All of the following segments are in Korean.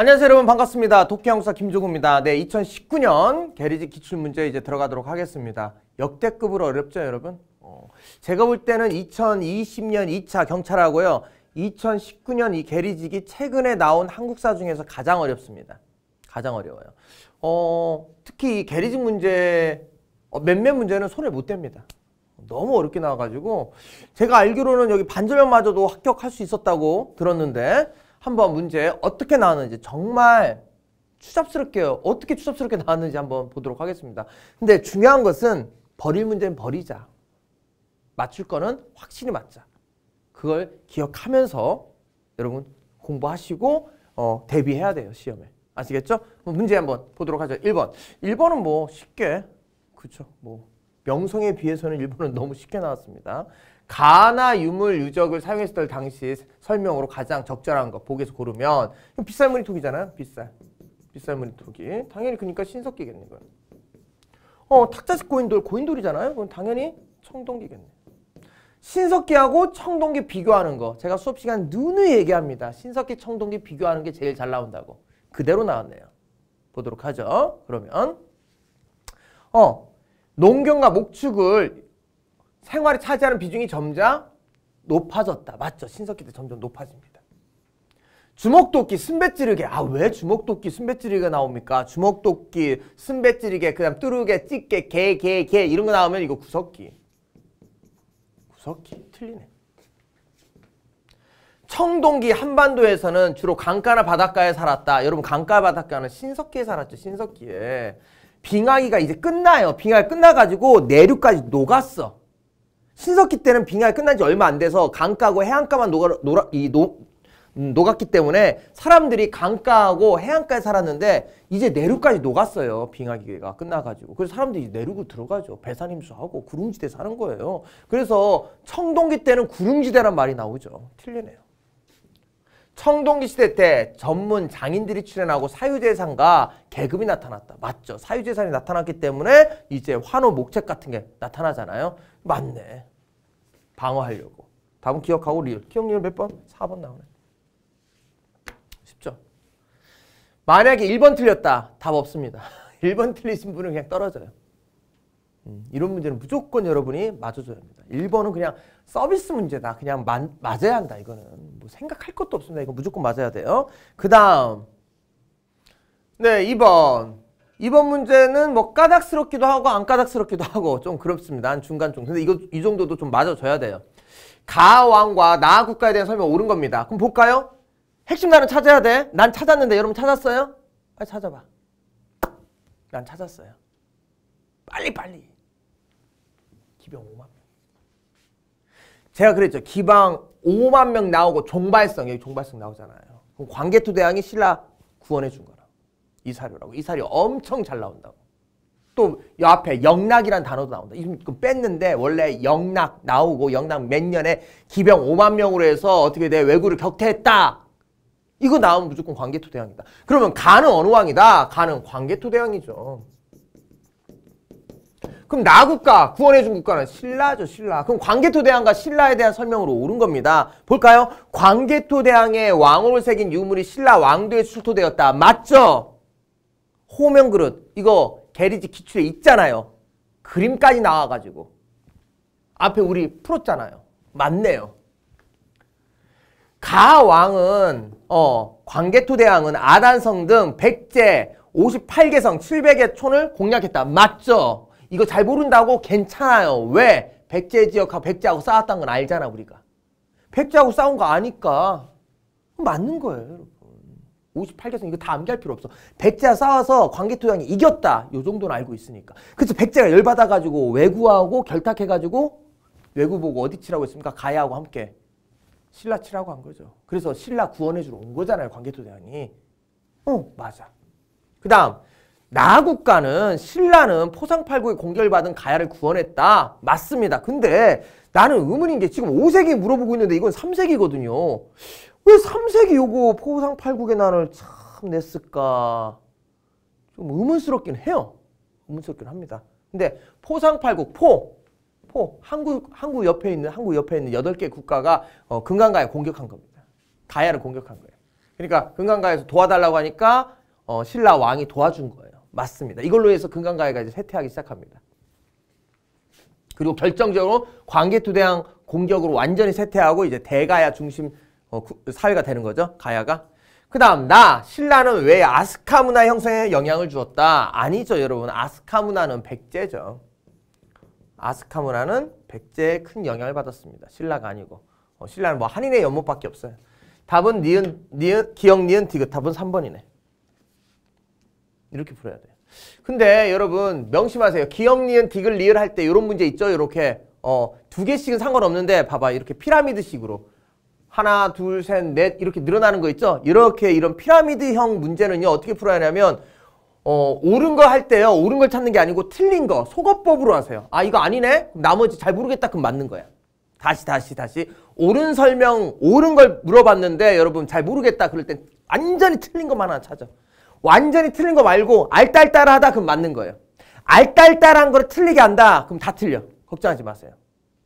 안녕하세요 여러분 반갑습니다. 독해형사 김종우입니다. 네 2019년 게리지 기출문제 이제 들어가도록 하겠습니다. 역대급으로 어렵죠 여러분? 어, 제가 볼 때는 2020년 2차 경찰하고요. 2019년 이 게리직이 최근에 나온 한국사 중에서 가장 어렵습니다. 가장 어려워요. 어, 특히 이 게리직 문제 어, 몇몇 문제는 손에 못 댑니다. 너무 어렵게 나와가지고 제가 알기로는 여기 반절면마저도 합격할 수 있었다고 들었는데 한번 문제 어떻게 나왔는지 정말 추잡스럽게 어떻게 추잡스럽게 나왔는지 한번 보도록 하겠습니다. 근데 중요한 것은 버릴 문제는 버리자. 맞출 거는 확실히 맞자. 그걸 기억하면서 여러분 공부하시고 어, 대비해야 돼요. 시험에. 아시겠죠? 문제 한번 보도록 하죠. 1번. 1번은 뭐 쉽게 그쵸. 뭐 명성에 비해서는 1번은 너무 쉽게 나왔습니다. 가나 유물 유적을 사용했을 당시 설명으로 가장 적절한 거 보기에서 고르면 빗살 무늬토기잖아요. 빗살. 빗 무늬토기. 당연히 그러니까 신석기겠네 이건. 어, 탁자식 고인돌, 고인돌이잖아요. 그럼 당연히 청동기겠네. 신석기하고 청동기 비교하는 거. 제가 수업 시간 누누이 얘기합니다. 신석기, 청동기 비교하는 게 제일 잘 나온다고. 그대로 나왔네요. 보도록 하죠. 그러면 어, 농경과 목축을 생활이 차지하는 비중이 점점 높아졌다. 맞죠? 신석기 때 점점 높아집니다. 주먹도끼, 순배찌르개. 아, 왜 주먹도끼, 순배찌르개 나옵니까? 주먹도끼, 순배찌르개, 그 다음 뚜루개, 찌개, 개, 개, 개 이런 거 나오면 이거 구석기. 구석기 틀리네. 청동기 한반도에서는 주로 강가나 바닷가에 살았다. 여러분 강가 바닷가는 신석기에 살았죠. 신석기에. 빙하기가 이제 끝나요. 빙하기 끝나가지고 내륙까지 녹았어. 신석기 때는 빙하가 끝난 지 얼마 안 돼서 강가하고 해안가만 녹아, 녹아, 이 노, 음, 녹았기 때문에 사람들이 강가하고 해안가에 살았는데 이제 내륙까지 녹았어요. 빙하 기회가 끝나가지고. 그래서 사람들이 이제 내륙으로 들어가죠. 배산임수하고 구름지대 사는 거예요. 그래서 청동기 때는 구름지대란 말이 나오죠. 틀리네요. 청동기 시대 때 전문 장인들이 출연하고 사유재산과 계급이 나타났다. 맞죠. 사유재산이 나타났기 때문에 이제 환호 목책 같은 게 나타나잖아요. 맞네. 방어하려고. 답은 기억하고 리얼. 기억리얼 몇 번? 4번 나오네. 쉽죠? 만약에 1번 틀렸다. 답 없습니다. 1번 틀리신 분은 그냥 떨어져요. 음, 이런 문제는 무조건 여러분이 맞아줘야 합니다. 1번은 그냥 서비스 문제다. 그냥 마, 맞아야 한다. 이거는 뭐 생각할 것도 없습니다. 이거 무조건 맞아야 돼요. 그 다음 네 2번 이번 문제는 뭐 까닥스럽기도 하고 안 까닥스럽기도 하고 좀 그렇습니다. 한 중간 정 근데 이거 이 정도도 좀 맞아줘야 돼요. 가왕과 나 국가에 대한 설명 옳은 겁니다. 그럼 볼까요? 핵심 단어 찾아야 돼. 난 찾았는데 여러분 찾았어요? 빨리 찾아봐. 난 찾았어요. 빨리 빨리. 기병 5만 명. 제가 그랬죠. 기방 5만 명 나오고 종발성 여기 종발성 나오잖아요. 그럼 광개토 대왕이 신라 구원해 준거 이사료라고. 이사료 엄청 잘 나온다고. 또 이 앞에 영락이란 단어도 나온다. 이거 뺐는데 원래 영락 나오고 영락 몇 년에 기병 5만 명으로 해서 어떻게 돼왜구를 격퇴했다. 이거 나오면 무조건 광개토대왕이다 그러면 가는 어느 왕이다? 가는 광개토대왕이죠 그럼 나국가, 구원해준 국가는 신라죠, 신라. 그럼 광개토대왕과 신라에 대한 설명으로 옳은 겁니다. 볼까요? 광개토대왕의 왕호를 새긴 유물이 신라 왕도에 출토되었다. 맞죠? 호명 그릇 이거 게리지 기출에 있잖아요. 그림까지 나와가지고 앞에 우리 풀었잖아요. 맞네요. 가왕은 어, 광개토 대왕은 아단성 등 백제 58개성 7 0 0개 촌을 공략했다. 맞죠? 이거 잘 모른다고 괜찮아요. 왜? 백제 지역하고 백제하고 싸웠다는 건 알잖아 우리가. 백제하고 싸운 거 아니까 맞는 거예요. 여러분. 58개선 이거 다 암기할 필요 없어. 백제와 싸워서 광개토양이 이겼다. 요 정도는 알고 있으니까. 그래서 백제가 열받아가지고 왜구하고 결탁해가지고 왜구 보고 어디 치라고 했습니까? 가야하고 함께 신라 치라고 한 거죠. 그래서 신라 구원해주러 온 거잖아요. 광개토대왕이. 어 맞아. 그 다음 나국가는 신라는 포상팔고에 공결받은 가야를 구원했다. 맞습니다. 근데 나는 의문인 게 지금 5세기 물어보고 있는데 이건 3세기거든요. 왜 3세기 요거 포상 팔국의 난을 참 냈을까? 좀 의문스럽긴 해요. 의문스럽긴 합니다. 근데 포상 팔국, 포, 포, 한국, 한국 옆에 있는, 한국 옆에 있는 8개 국가가 어, 금강가에 공격한 겁니다. 가야를 공격한 거예요. 그러니까 금강가에서 도와달라고 하니까 어, 신라 왕이 도와준 거예요. 맞습니다. 이걸로 해서 금강가에가 이제 쇠퇴하기 시작합니다. 그리고 결정적으로 광개토대왕 공격으로 완전히 쇠퇴하고 이제 대가야 중심 어, 구, 사회가 되는 거죠. 가야가. 그 다음 나 신라는 왜 아스카 문화 형성에 영향을 주었다? 아니죠 여러분. 아스카 문화는 백제죠. 아스카 문화는 백제에 큰 영향을 받았습니다. 신라가 아니고. 어, 신라는 뭐 한인의 연못밖에 없어요. 답은 니은, 니은, 기억 니은 디귿 답은 3번이네. 이렇게 풀어야 돼요. 근데 여러분 명심하세요. 기억 니은 디귿 리을 할때 이런 문제 있죠? 이렇게 어, 두 개씩은 상관없는데 봐봐 이렇게 피라미드식으로 하나, 둘, 셋, 넷 이렇게 늘어나는 거 있죠? 이렇게 이런 피라미드형 문제는요. 어떻게 풀어야 하냐면 어, 옳은 거 할 때요. 옳은 걸 찾는 게 아니고 틀린 거속어법으로 하세요. 아, 이거 아니네? 나머지 잘 모르겠다. 그럼 맞는 거야. 다시 다시 다시 옳은 설명, 옳은 걸 물어봤는데 여러분 잘 모르겠다. 그럴 땐 완전히 틀린 것만 하나 찾아. 완전히 틀린 거 말고 알딸딸하다. 그럼 맞는 거예요. 알딸딸한 걸 틀리게 한다. 그럼 다 틀려. 걱정하지 마세요.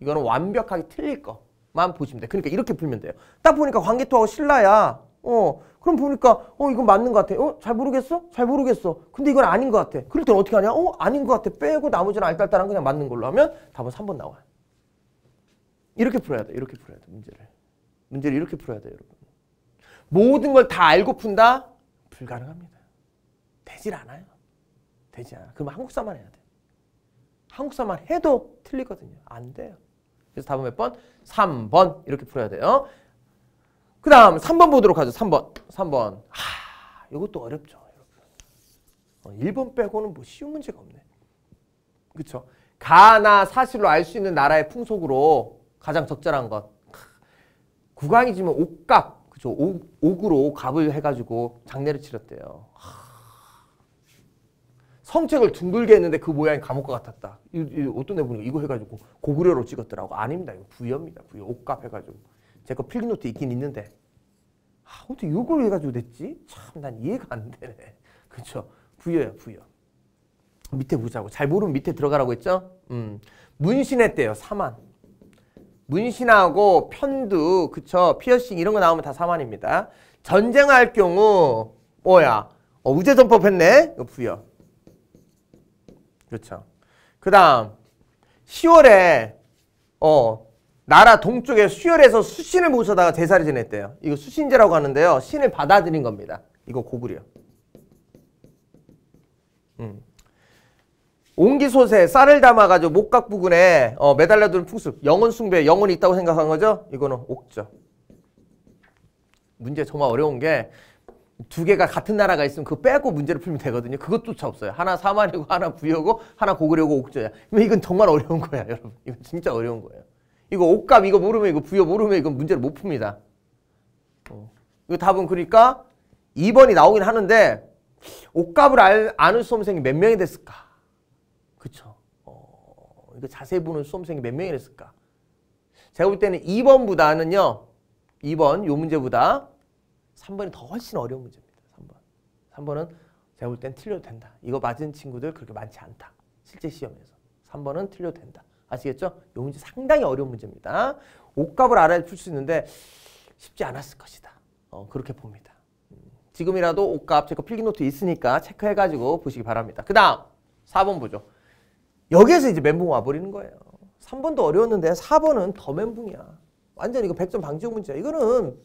이거는 완벽하게 틀릴 거. 만 보시면 돼. 그러니까 이렇게 풀면 돼요. 딱 보니까 광개토하고 신라야. 어, 그럼 보니까 어 이건 맞는 것 같아. 어, 잘 모르겠어? 잘 모르겠어. 근데 이건 아닌 것 같아. 그럴 때 어떻게 하냐? 어, 아닌 것 같아. 빼고 나머지는 알딸딸한 그냥 맞는 걸로 하면 답은 3번 나와요. 이렇게 풀어야 돼. 이렇게 풀어야 돼. 문제를. 문제를 이렇게 풀어야 돼, 여러분. 모든 걸 다 알고 푼다? 불가능합니다. 되질 않아요. 되지 않아. 그럼 한국사만 해야 돼. 한국사만 해도 틀리거든요. 안 돼요. 그래서 답은 몇 번? 3번 이렇게 풀어야 돼요. 그 다음 3번 보도록 하죠. 3번. 3번. 하, 이것도 어렵죠. 1번 어, 빼고는 뭐 쉬운 문제가 없네. 그쵸? 가나 사실로 알 수 있는 나라의 풍속으로 가장 적절한 것. 국왕이 지면 옥갑, 그죠? 옥, 옥으로 갑을 해가지고 장례를 치렀대요. 하, 성책을 둥글게 했는데 그 모양이 감옥과 같았다. 이, 이, 어떤 애 보니까 이거 해가지고 고구려로 찍었더라고. 아닙니다. 이거 부여입니다. 부여. 옷값 해가지고. 제거 필기노트 있긴 있는데. 아, 어떻게 요걸 해가지고 냈지? 참, 난 이해가 안 되네. 그쵸. 부여야, 부여. 밑에 보자고. 잘 모르면 밑에 들어가라고 했죠? 음. 문신했대요, 사만. 문신하고 편두, 그쵸. 피어싱 이런 거 나오면 다 사만입니다. 전쟁할 경우, 뭐야. 어, 우제전법 했네? 이거 부여. 그렇죠. 그 다음 10월에 어 나라 동쪽에 수혈에서 수신을 모셔다가 제사를 지냈대요. 이거 수신제라고 하는데요. 신을 받아들인 겁니다. 이거 고구려. 음. 옹기솥에 쌀을 담아가지고 목각 부근에 어, 매달려두는 풍습. 영혼 숭배, 영혼이 있다고 생각한 거죠? 이거는 옥죠. 문제 정말 어려운 게두 개가 같은 나라가 있으면 그거 빼고 문제를 풀면 되거든요. 그것조차 없어요. 하나 사마이고 하나 부여고 하나 고구려고 옥조야. 이건 정말 어려운 거야, 여러분. 이건 진짜 어려운 거예요. 이거 옥감 이거 모르면 이거 부여 모르면 이건 문제를 못 풉니다. 어. 이 그 답은 그러니까 2번이 나오긴 하는데 옥감을 알, 아는 수험생이 몇 명이 됐을까? 그쵸? 어, 이거 자세히 보는 수험생이 몇 명이 됐을까? 제가 볼 때는 2번보다는요. 2번 요 문제보다 3번이 더 훨씬 어려운 문제입니다. 3번. 3번은 제가 볼 땐 틀려도 된다. 이거 맞은 친구들 그렇게 많지 않다. 실제 시험에서. 3번은 틀려도 된다. 아시겠죠? 이 문제 상당히 어려운 문제입니다. 옷값을 알아야 풀 수 있는데 쉽지 않았을 것이다. 어, 그렇게 봅니다. 음, 지금이라도 옷값 제거 필기노트 있으니까 체크해가지고 보시기 바랍니다. 그 다음 4번 보죠. 여기에서 이제 멘붕 와버리는 거예요. 3번도 어려웠는데 4번은 더 멘붕이야. 완전 이거 100점 방지용 문제야. 이거는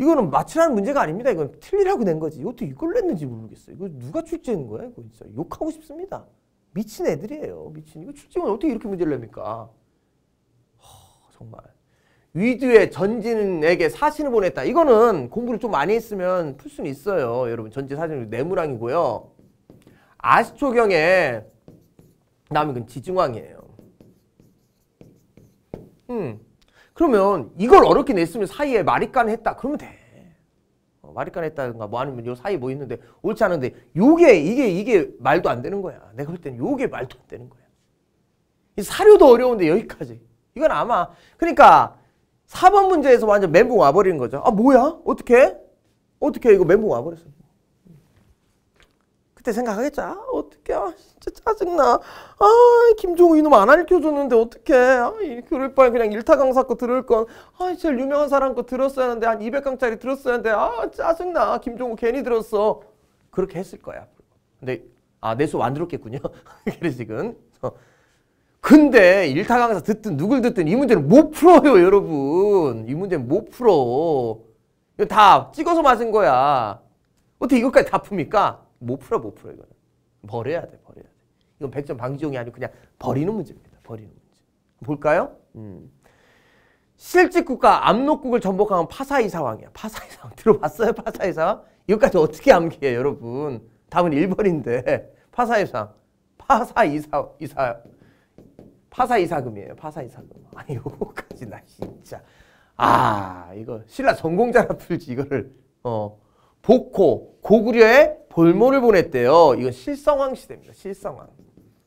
이거는 맞추라는 문제가 아닙니다. 이건 틀리라고 낸 거지. 어떻게 이걸 냈는지 모르겠어요. 이거 누가 출제한 거야? 이거 진짜 욕하고 싶습니다. 미친 애들이에요. 미친. 이거 출제면 어떻게 이렇게 문제를 냅니까? 허, 정말. 위드의 전진에게 사진을 보냈다. 이거는 공부를 좀 많이 했으면 풀 수는 있어요. 여러분 전진 사진은 네모랑이고요. 아시초경에 남은 건 지중왕이에요. 음. 그러면 이걸 어렵게 냈으면 사이에 마리간 했다. 그러면 돼. 어, 마리간 했다든가 뭐 아니면 요 사이 뭐 있는데 옳지 않은데 요게 이게 이게 말도 안 되는 거야. 내가 볼때 요게 말도 안 되는 거야. 이 사료도 어려운데 여기까지. 이건 아마 그러니까 4번 문제에서 완전 멘붕 와버리는 거죠. 아 뭐야? 어떻게? 어떻게 이거 멘붕 와버렸어. 그때 생각하겠죠. 아, 어떻게 아, 진짜 짜증나. 아, 김종우 이놈 안 알려줬는데 어떡해. 아, 그럴 바에 그냥 일타강 사건 들을 건, 아, 제일 유명한 사람 거 들었어야 하는데, 한 200강짜리 들었어야 하는데, 아, 짜증나. 김종우 괜히 들었어. 그렇게 했을 거야. 근데, 아, 내수 만 들었겠군요. 그래지금. 서 어. 근데 일타강사 듣든 누굴 듣든 이 문제를 못 풀어요, 여러분. 이 문제는 못 풀어. 이거 다 찍어서 맞은 거야. 어떻게 이것까지 다 풉니까? 못 풀어 못 풀어 이거는 버려야 돼 버려야 돼 이건 백점 방지용이 아니고 그냥 버리는 문제입니다 버리는 문제 볼까요? 음. 실직 국가 압록국을 전복한 파사이 상황이야 파사이 상황 들어봤어요 파사이 상황? 이것까지 어떻게 암기해 여러분 답은 1번인데 파사이 상 파사 이사 이사 파사 이사금이에요 파사 이사금 아니 요거까지 나 진짜 아 이거 신라 전공자라 풀지 이거를 어 복호 고구려의 볼모를 보냈대요. 이건 실성왕 시대입니다. 실성왕.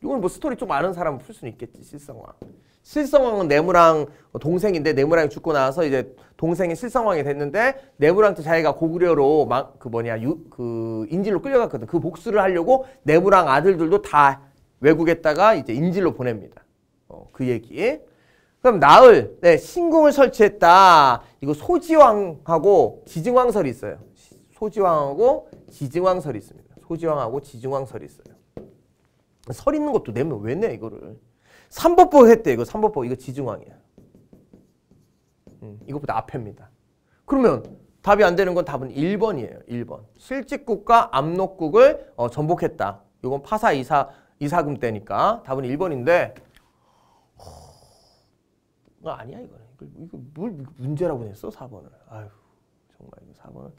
이건 뭐 스토리 좀 아는 사람은 풀 수는 있겠지. 실성왕. 실성왕은 네무랑 동생인데 네무랑이 죽고 나서 이제 동생이 실성왕이 됐는데 네무랑한 자기가 고구려로 막 그 뭐냐 유, 그 인질로 끌려갔거든. 그 복수를 하려고 네무랑 아들들도 다 외국에다가 이제 인질로 보냅니다. 어, 그 얘기. 그럼 나을, 네, 신궁을 설치했다. 이거 소지왕하고 기증왕설이 있어요. 소지왕하고 지증왕설이 있습니다. 소지왕하고 지증왕설이 있어요. 설 있는 것도 내면 왜 내 이거를. 삼법법 했대 이거 삼법법 이거 지증왕이야. 음, 이것보다 앞입니다. 그러면 답이 안 되는 건 답은 1번이에요. 1번. 실직국과 압록국을 어, 전복했다. 이건 파사 이사 이사금 때니까 답은 1번인데 어, 아니야 이거 이거, 이거 뭘 문제라고 냈어 4번을. 아유 정말 4번은.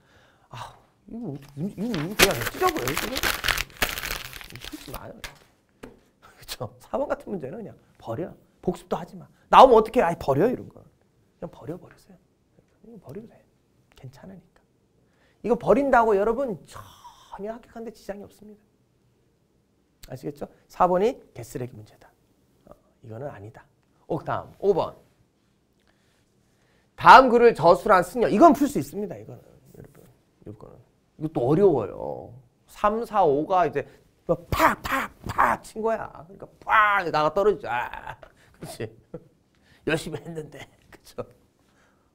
아, 이거, 이거, 이거 그냥 찢어버려요, 그냥. 지 마요. 그쵸? 4번 같은 문제는 그냥 버려. 복습도 하지 마. 나오면 어떻게 아예 버려, 이런 거. 그냥 버려버리세요. 버리도 돼. 괜찮으니까. 이거 버린다고 여러분 전혀 합격한데 지장이 없습니다. 아시겠죠? 4번이 개쓰레기 문제다. 어, 이거는 아니다. 오, 다음 5번. 다음 글을 저술한 쓰녀. 이건 풀 수 있습니다. 이거는. 이거는. 이것도 어려워요. 3, 4, 5가 이제 팍, 팍, 팍 친 거야. 그러니까 팍 나가 떨어지죠. 아, 그렇지. 열심히 했는데. 그쵸.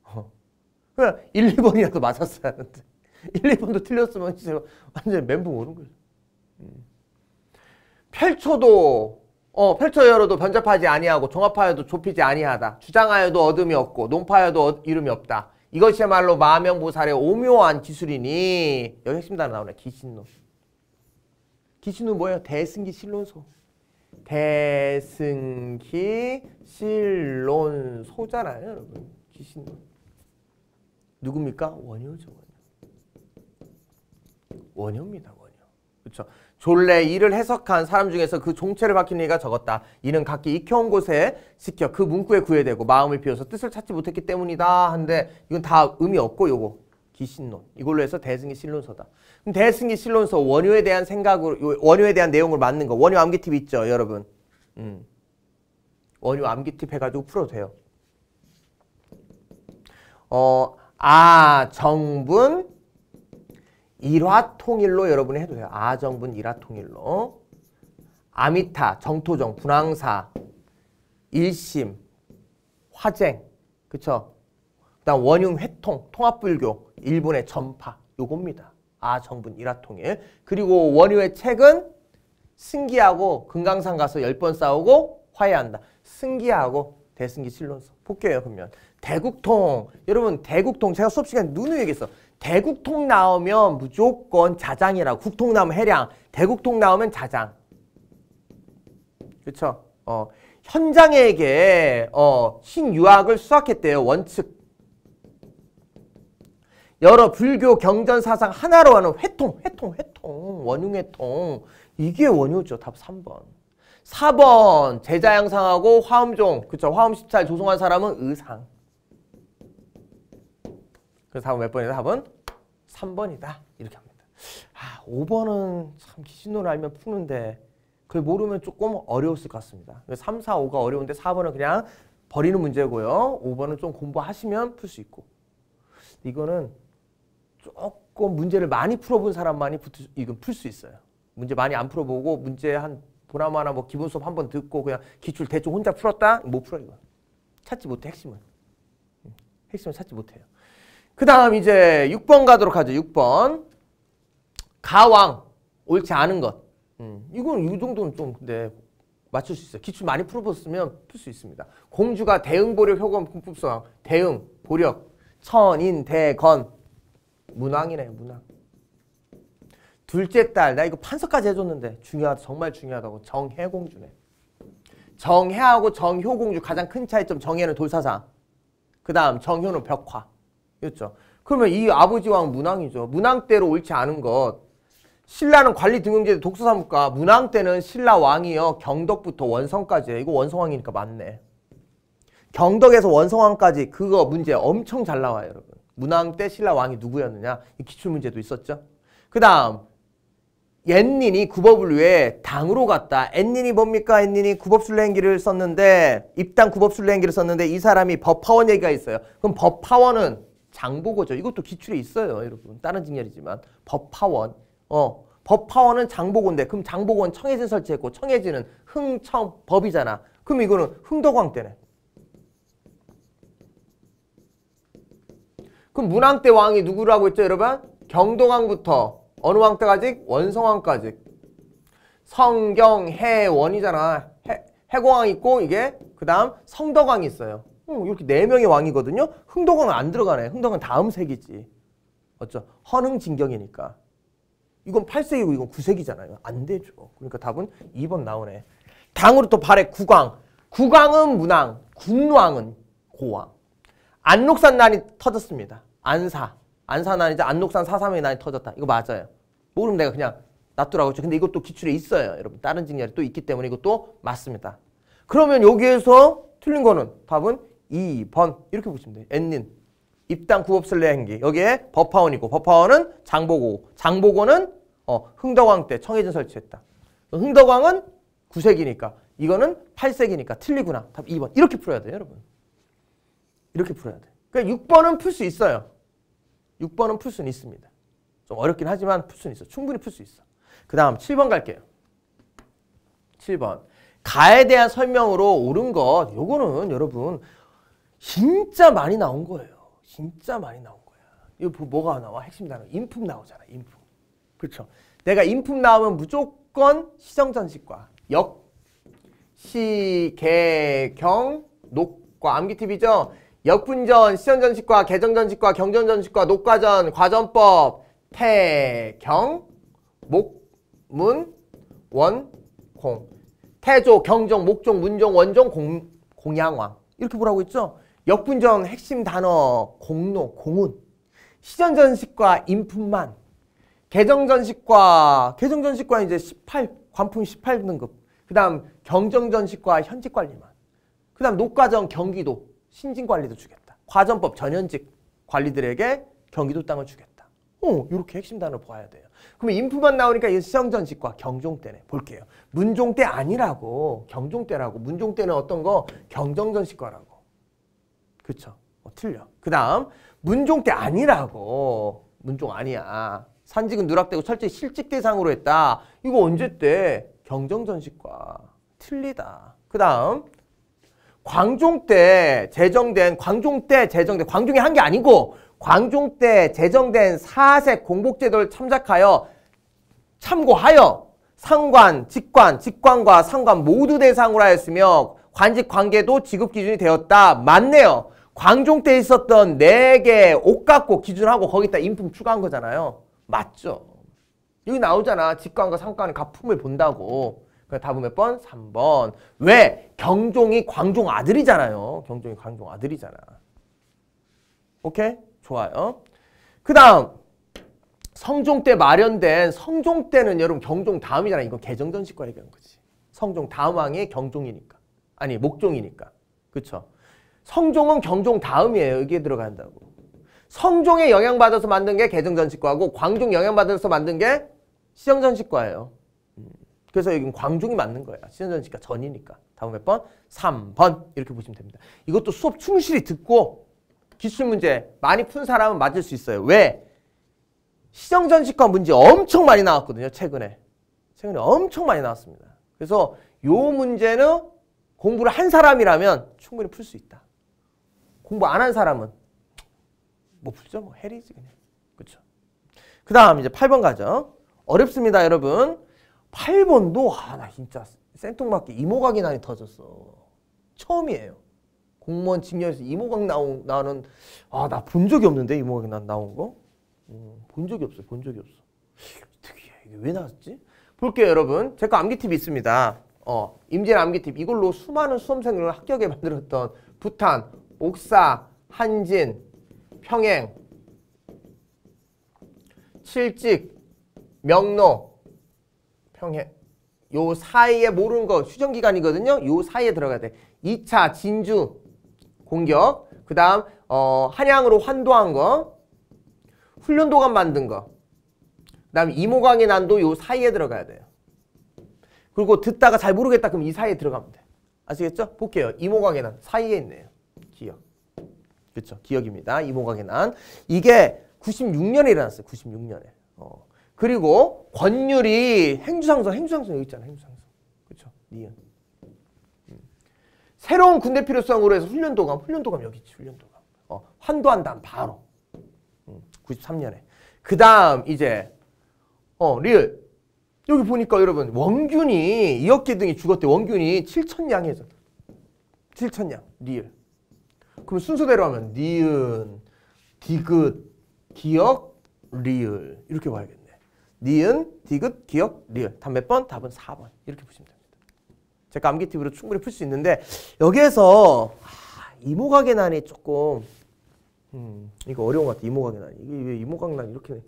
어. 그냥 1, 2번이라도 맞았어야 하는데. 1, 2번도 틀렸으면 진짜 완전 멘붕 오는 거죠. 펼쳐도 음. 어, 펼쳐여로도 변접하지 아니하고 종합하여도 좁히지 아니하다. 주장하여도 얻음이 없고 논파여도 얻, 어, 이름이 없다. 이것이야말로 마명보살의 오묘한 기술이니 여기 핵심 단어 나오네. 기신노. 기신노 뭐예요? 대승기 실론소. 대승기 실론소잖아요. 여러분. 기신노. 누굽니까? 원효죠. 원효. 원효입니다. 원효. 그렇죠. 졸래 이를 해석한 사람 중에서 그 종체를 밝힌 이가 적었다. 이는 각기 익혀온 곳에 시켜 그 문구에 구애되고 마음을 비워서 뜻을 찾지 못했기 때문이다. 한데 이건 다 의미 없고 요거 기신론 이걸로 해서 대승기 신론서다. 그럼 대승기 신론서 원효에 대한 생각으로 원효에 대한 내용을 맞는 거 원효 암기 팁 있죠 여러분. 음. 원효 암기 팁 해가지고 풀어도 돼요. 어, 아 정분 일화통일로 여러분이 해도 돼요. 아정분 일화통일로. 아미타, 정토정, 분황사, 일심, 화쟁, 그쵸? 그다음 원흉, 회통, 통합불교, 일본의 전파, 요겁니다. 아정분 일화통일. 그리고 원효의 책은 승기하고 금강산 가서 열 번 싸우고 화해한다. 승기하고 대승기 실론서. 볼게요, 그러면. 대국통. 여러분, 대국통. 제가 수업 시간에 누누이 얘기했어. 대국통 나오면 무조건 자장이라고. 국통 나오면 해량. 대국통 나오면 자장. 그쵸? 어, 현장에게 어, 신유학을 수확했대요 원칙. 여러 불교 경전 사상 하나로 하는 회통, 회통, 회통, 원흉회통. 이게 원효죠. 답 3번. 4번 제자 양상하고 화음종. 그쵸. 화음 14 조성한 사람은 의상. 그래서 답은 몇 번이다? 답은 3번이다. 이렇게 합니다. 아, 5번은 참 기준으로 알면 푸는데 그걸 모르면 조금 어려웠을 것 같습니다. 3, 4, 5가 어려운데 4번은 그냥 버리는 문제고요. 5번은 좀 공부하시면 풀 수 있고. 이거는 조금 문제를 많이 풀어본 사람만이 붙을, 이건 풀 수 있어요. 문제 많이 안 풀어보고 문제 한 보나마나 뭐 기본 수업 한 번 듣고 그냥 기출 대충 혼자 풀었다? 못 풀어 이거. 찾지 못해 핵심은. 음, 핵심을 찾지 못해요. 그 다음 이제 6번 가도록 하죠. 6번. 가왕. 옳지 않은 것. 음, 이건 이 정도는 좀 근데 네, 맞출 수 있어요. 기출 많이 풀어봤으면 풀 수 있습니다. 공주가 대응, 보력, 효검, 군법성 대응, 보력, 천인, 대건. 문왕이네, 요 문왕. 둘째 딸, 나 이거 판서까지 해줬는데 중요하다, 정말 중요하다고 정해공주네정해하고 정효공주 가장 큰 차이점 정해는 돌사상. 그 다음 정효는 벽화. 이었죠. 그러면 이 아버지 왕 문왕이죠. 문왕 때로 옳지 않은 것. 신라는 관리 등용제 독서사무과, 문왕 때는 신라 왕이요. 경덕부터 원성까지. 예요 이거 원성왕이니까 맞네. 경덕에서 원성왕까지 그거 문제 엄청 잘 나와요, 여러분. 문왕 때 신라 왕이 누구였느냐? 이 기출 문제도 있었죠. 그다음 옛닌이 구법을 위해 당으로 갔다. 옛닌이 뭡니까? 옛닌이 구법술랭기를 썼는데 입당 구법술랭기를 썼는데 이 사람이 법파원 얘기가 있어요. 그럼 법파원은 장보고죠. 이것도 기출에 있어요, 여러분. 다른 직렬이지만 법파원. 어, 법파원은 장보고인데 그럼 장보고는 청해진 설치했고 청해진은 흥청 법이잖아. 그럼 이거는 흥덕왕 때네. 그럼 문왕 때 왕이 누구라고 했죠, 여러분? 경동왕부터 어느 왕 때까지? 원성왕까지. 성경해원이잖아. 해공왕 있고 이게 그다음 성덕왕이 있어요. 응, 어, 이렇게 네 명의 왕이거든요. 흥동은 덕안 들어가네. 흥덕은 다음 세기지. 어쩌? 헌흥진경이니까. 이건 8세기고 이건 9세기잖아요. 안 되죠. 그러니까 답은 2번 나오네. 당으로 또 발해 국왕. 국왕은 문왕, 군왕은 고왕. 안록산 난이 터졌습니다. 안사. 안사 난이자 안록산 사삼의 난이 터졌다. 이거 맞아요. 모르면 내가 그냥 놔두라고 했죠. 근데 이것도 기출에 있어요. 여러분 다른 직렬이 또 있기 때문에 이것도 맞습니다. 그러면 여기에서 틀린 거는 답은 2번 이렇게 보시면 돼요. 엔닌 입당 구업슬레 행기 여기에 법화원이고 법화원은 장보고 장보고는 어, 흥덕왕 때 청해진 설치했다. 흥덕왕은 9세기니까 이거는 8세기니까 틀리구나. 답 2번 이렇게 풀어야 돼요 여러분. 이렇게 풀어야 돼. 그러니까 6번은 풀 수 있어요. 6번은 풀 수는 있습니다. 좀 어렵긴 하지만 풀 수는 있어. 충분히 풀 수 있어. 그 다음 7번 갈게요. 7번. 가에 대한 설명으로 옳은 것, 요거는 여러분 진짜 많이 나온 거예요. 진짜 많이 나온 거야. 이거 뭐, 뭐가 나와? 핵심 단어 인품 나오잖아. 인품. 그렇죠. 내가 인품 나오면 무조건 시정전식과 역, 시, 개, 경, 녹과 암기팁이죠. 역분전, 시정전식과, 개정전식과, 경전전식과, 녹과전, 과전법, 태, 경, 목, 문, 원, 공. 태조, 경종, 목종, 문종, 원종, 공, 공양왕. 이렇게 보라고 했죠. 역분전 핵심 단어 공로, 공운 시전전식과 인품만 개정전식과 개정전식과 이제 18관풍 18등급 그 다음 경정전식과 현직관리만 그 다음 녹과정 경기도 신진관리도 주겠다 과전법 전현직 관리들에게 경기도 땅을 주겠다 어, 이렇게 핵심 단어 봐야 돼요 그럼 인품만 나오니까 이건 시정전식과 경종대네 볼게요 문종대 아니라고 경종대라고 문종대는 어떤 거 경정전식과라고 그렇죠. 어, 틀려. 그 다음 문종 때 아니라고. 문종 아니야. 산직은 누락되고 철저히 실직 대상으로 했다. 이거 언제 때? 경정전식과. 틀리다. 그 다음 광종 때 제정된 광종 때 제정된 광종이 한 게 아니고 광종 때 제정된 사색 공복제도를 참작하여 참고하여 상관, 직관, 직관과 상관 모두 대상으로 하였으며 관직 관계도 지급 기준이 되었다. 맞네요. 광종 때 있었던 네 개 옷 갖고 기준하고 거기다 인품 추가한 거잖아요. 맞죠? 여기 나오잖아. 직관과 상관의 가품을 본다고. 그래서 답은 몇 번? 3번. 왜? 경종이 광종 아들이잖아요. 경종이 광종 아들이잖아. 오케이? 좋아요. 그 다음 성종 때 마련된 성종 때는 여러분 경종 다음이잖아. 이건 개정전식과 얘기하는 거지. 성종 다음 왕이 경종이니까. 아니 목종이니까. 그쵸? 성종은 경종 다음이에요. 여기에 들어간다고. 성종에 영향받아서 만든 게 개정전치과고 광종 영향받아서 만든 게 시정전치과예요. 음. 그래서 여기는 광종이 맞는 거예요. 시정전치과 전이니까. 다음 몇 번? 3번 이렇게 보시면 됩니다. 이것도 수업 충실히 듣고 기출 문제 많이 푼 사람은 맞을 수 있어요. 왜? 시정전치과 문제 엄청 많이 나왔거든요. 최근에. 최근에 엄청 많이 나왔습니다. 그래서 요 문제는 공부를 한 사람이라면 충분히 풀 수 있다. 공부 안 한 사람은 뭐 풀죠. 뭐 해리지 그냥. 그렇죠. 그 다음 이제 8번 가죠. 어렵습니다 여러분. 8번도 아나 진짜 생뚱맞게 이모각 이난이 터졌어. 처음이에요. 공무원 직렬에서 이모각 나온 나는 아 나 본 적이 없는데 이모각 난 나온 거. 음, 적이 없어본 적이 없어. 특이해. 이게 왜 나왔지? 볼게요 여러분. 제거 암기 팁 있습니다. 어, 임진 암기 팁. 이걸로 수많은 수험생을 합격에 만들었던 부탄, 옥사, 한진, 평행, 칠직, 명로, 평행 요 사이에 모르는 거 수정기간이거든요. 요 사이에 들어가야 돼. 2차 진주 공격 그 다음 어, 한양으로 환도한 거 훈련도감 만든 거그 다음 이모강의 난도 요 사이에 들어가야 돼요. 그리고 듣다가 잘 모르겠다 그럼 이 사이에 들어가면 돼. 아시겠죠? 볼게요. 이모강의 난 사이에 있네요. 기억. 그렇죠. 기억입니다. 이봉각의 난. 이게 96년에 일어났어요. 96년에. 어. 그리고 권율이 행주상성, 행주상성 여기 있잖아. 행주상성. 그렇죠. 니은. 음. 새로운 군대 필요성으로 해서 훈련도감, 훈련도감 여기 있지. 훈련도감. 어. 환도한 다음 바로. 음. 93년에. 그 다음 이제 어 리을. 여기 보니까 여러분 원균이 이억계 등이 죽었대. 원균이 7천량에서 7천량 리을. 그럼 순서대로 하면 니은, 디귿, 기억, 리을 이렇게 봐야겠네. 니은, 디귿, 기억, 리을. 답 몇 번? 답은 4번. 이렇게 보시면 됩니다. 제가 기 팁으로 충분히 풀 수 있는데 여기에서 아, 이모각의 난이 조금 음, 이거 어려운 것 같아. 이모각의 난이. 이게 왜 이모각 난이 이렇게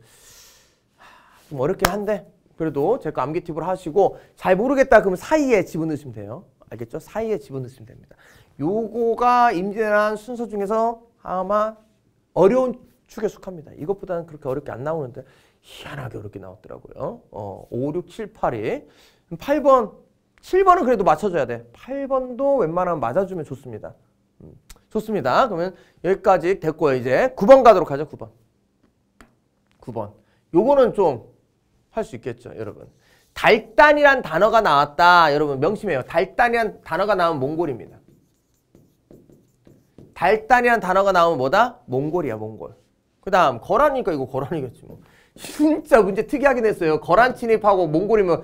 아, 좀 어렵긴 한데 그래도 제가 기 팁으로 하시고 잘 모르겠다 그러면 사이에 집어넣으시면 돼요. 알겠죠? 사이에 집어넣으시면 됩니다. 요거가 임진왜란 순서 중에서 아마 어려운 축에 속합니다. 이것보다는 그렇게 어렵게 안 나오는데 희한하게 어렵게 나왔더라고요. 어, 5, 6, 7, 8이 8번, 7번은 그래도 맞춰줘야 돼. 8번도 웬만하면 맞아주면 좋습니다. 음, 좋습니다. 그러면 여기까지 됐고요. 이제 9번 가도록 하죠. 9번. 9번. 요거는 좀 할 수 있겠죠, 여러분. 달단이란 단어가 나왔다. 여러분 명심해요. 달단이란 단어가 나오면 몽골입니다. 달단이란 단어가 나오면 뭐다? 몽골이야 몽골. 그 다음 거란이니까 이거 거란이겠지 뭐. 진짜 문제 특이하게 냈어요. 거란 침입하고 몽골이면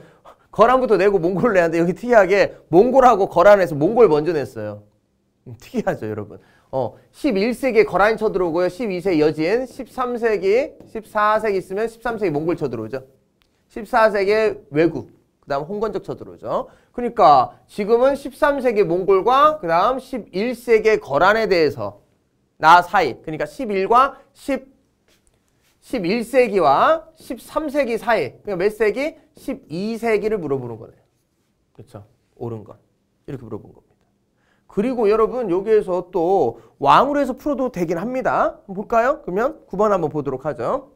거란부터 내고 몽골을 내는데 여기 특이하게 몽골하고 거란에서 몽골 먼저 냈어요. 음, 특이하죠 여러분. 어, 11세기에 거란이 쳐들어오고요. 12세기 여진, 13세기, 14세기 있으면 13세기 몽골 쳐들어오죠. 1 4세기 외국, 그 다음 홍건적 쳐들어오죠. 그러니까 지금은 13세기 몽골과 그 다음 11세기 거란에 대해서 나 사이, 그러니까 11과 10, 11세기와 13세기 사이, 그러니까 몇 세기? 12세기를 물어보는 거네요. 그렇죠? 옳은 건. 이렇게 물어본 겁니다. 그리고 여러분 여기에서 또 왕으로 해서 풀어도 되긴 합니다. 볼까요? 그러면 9번 한번 보도록 하죠.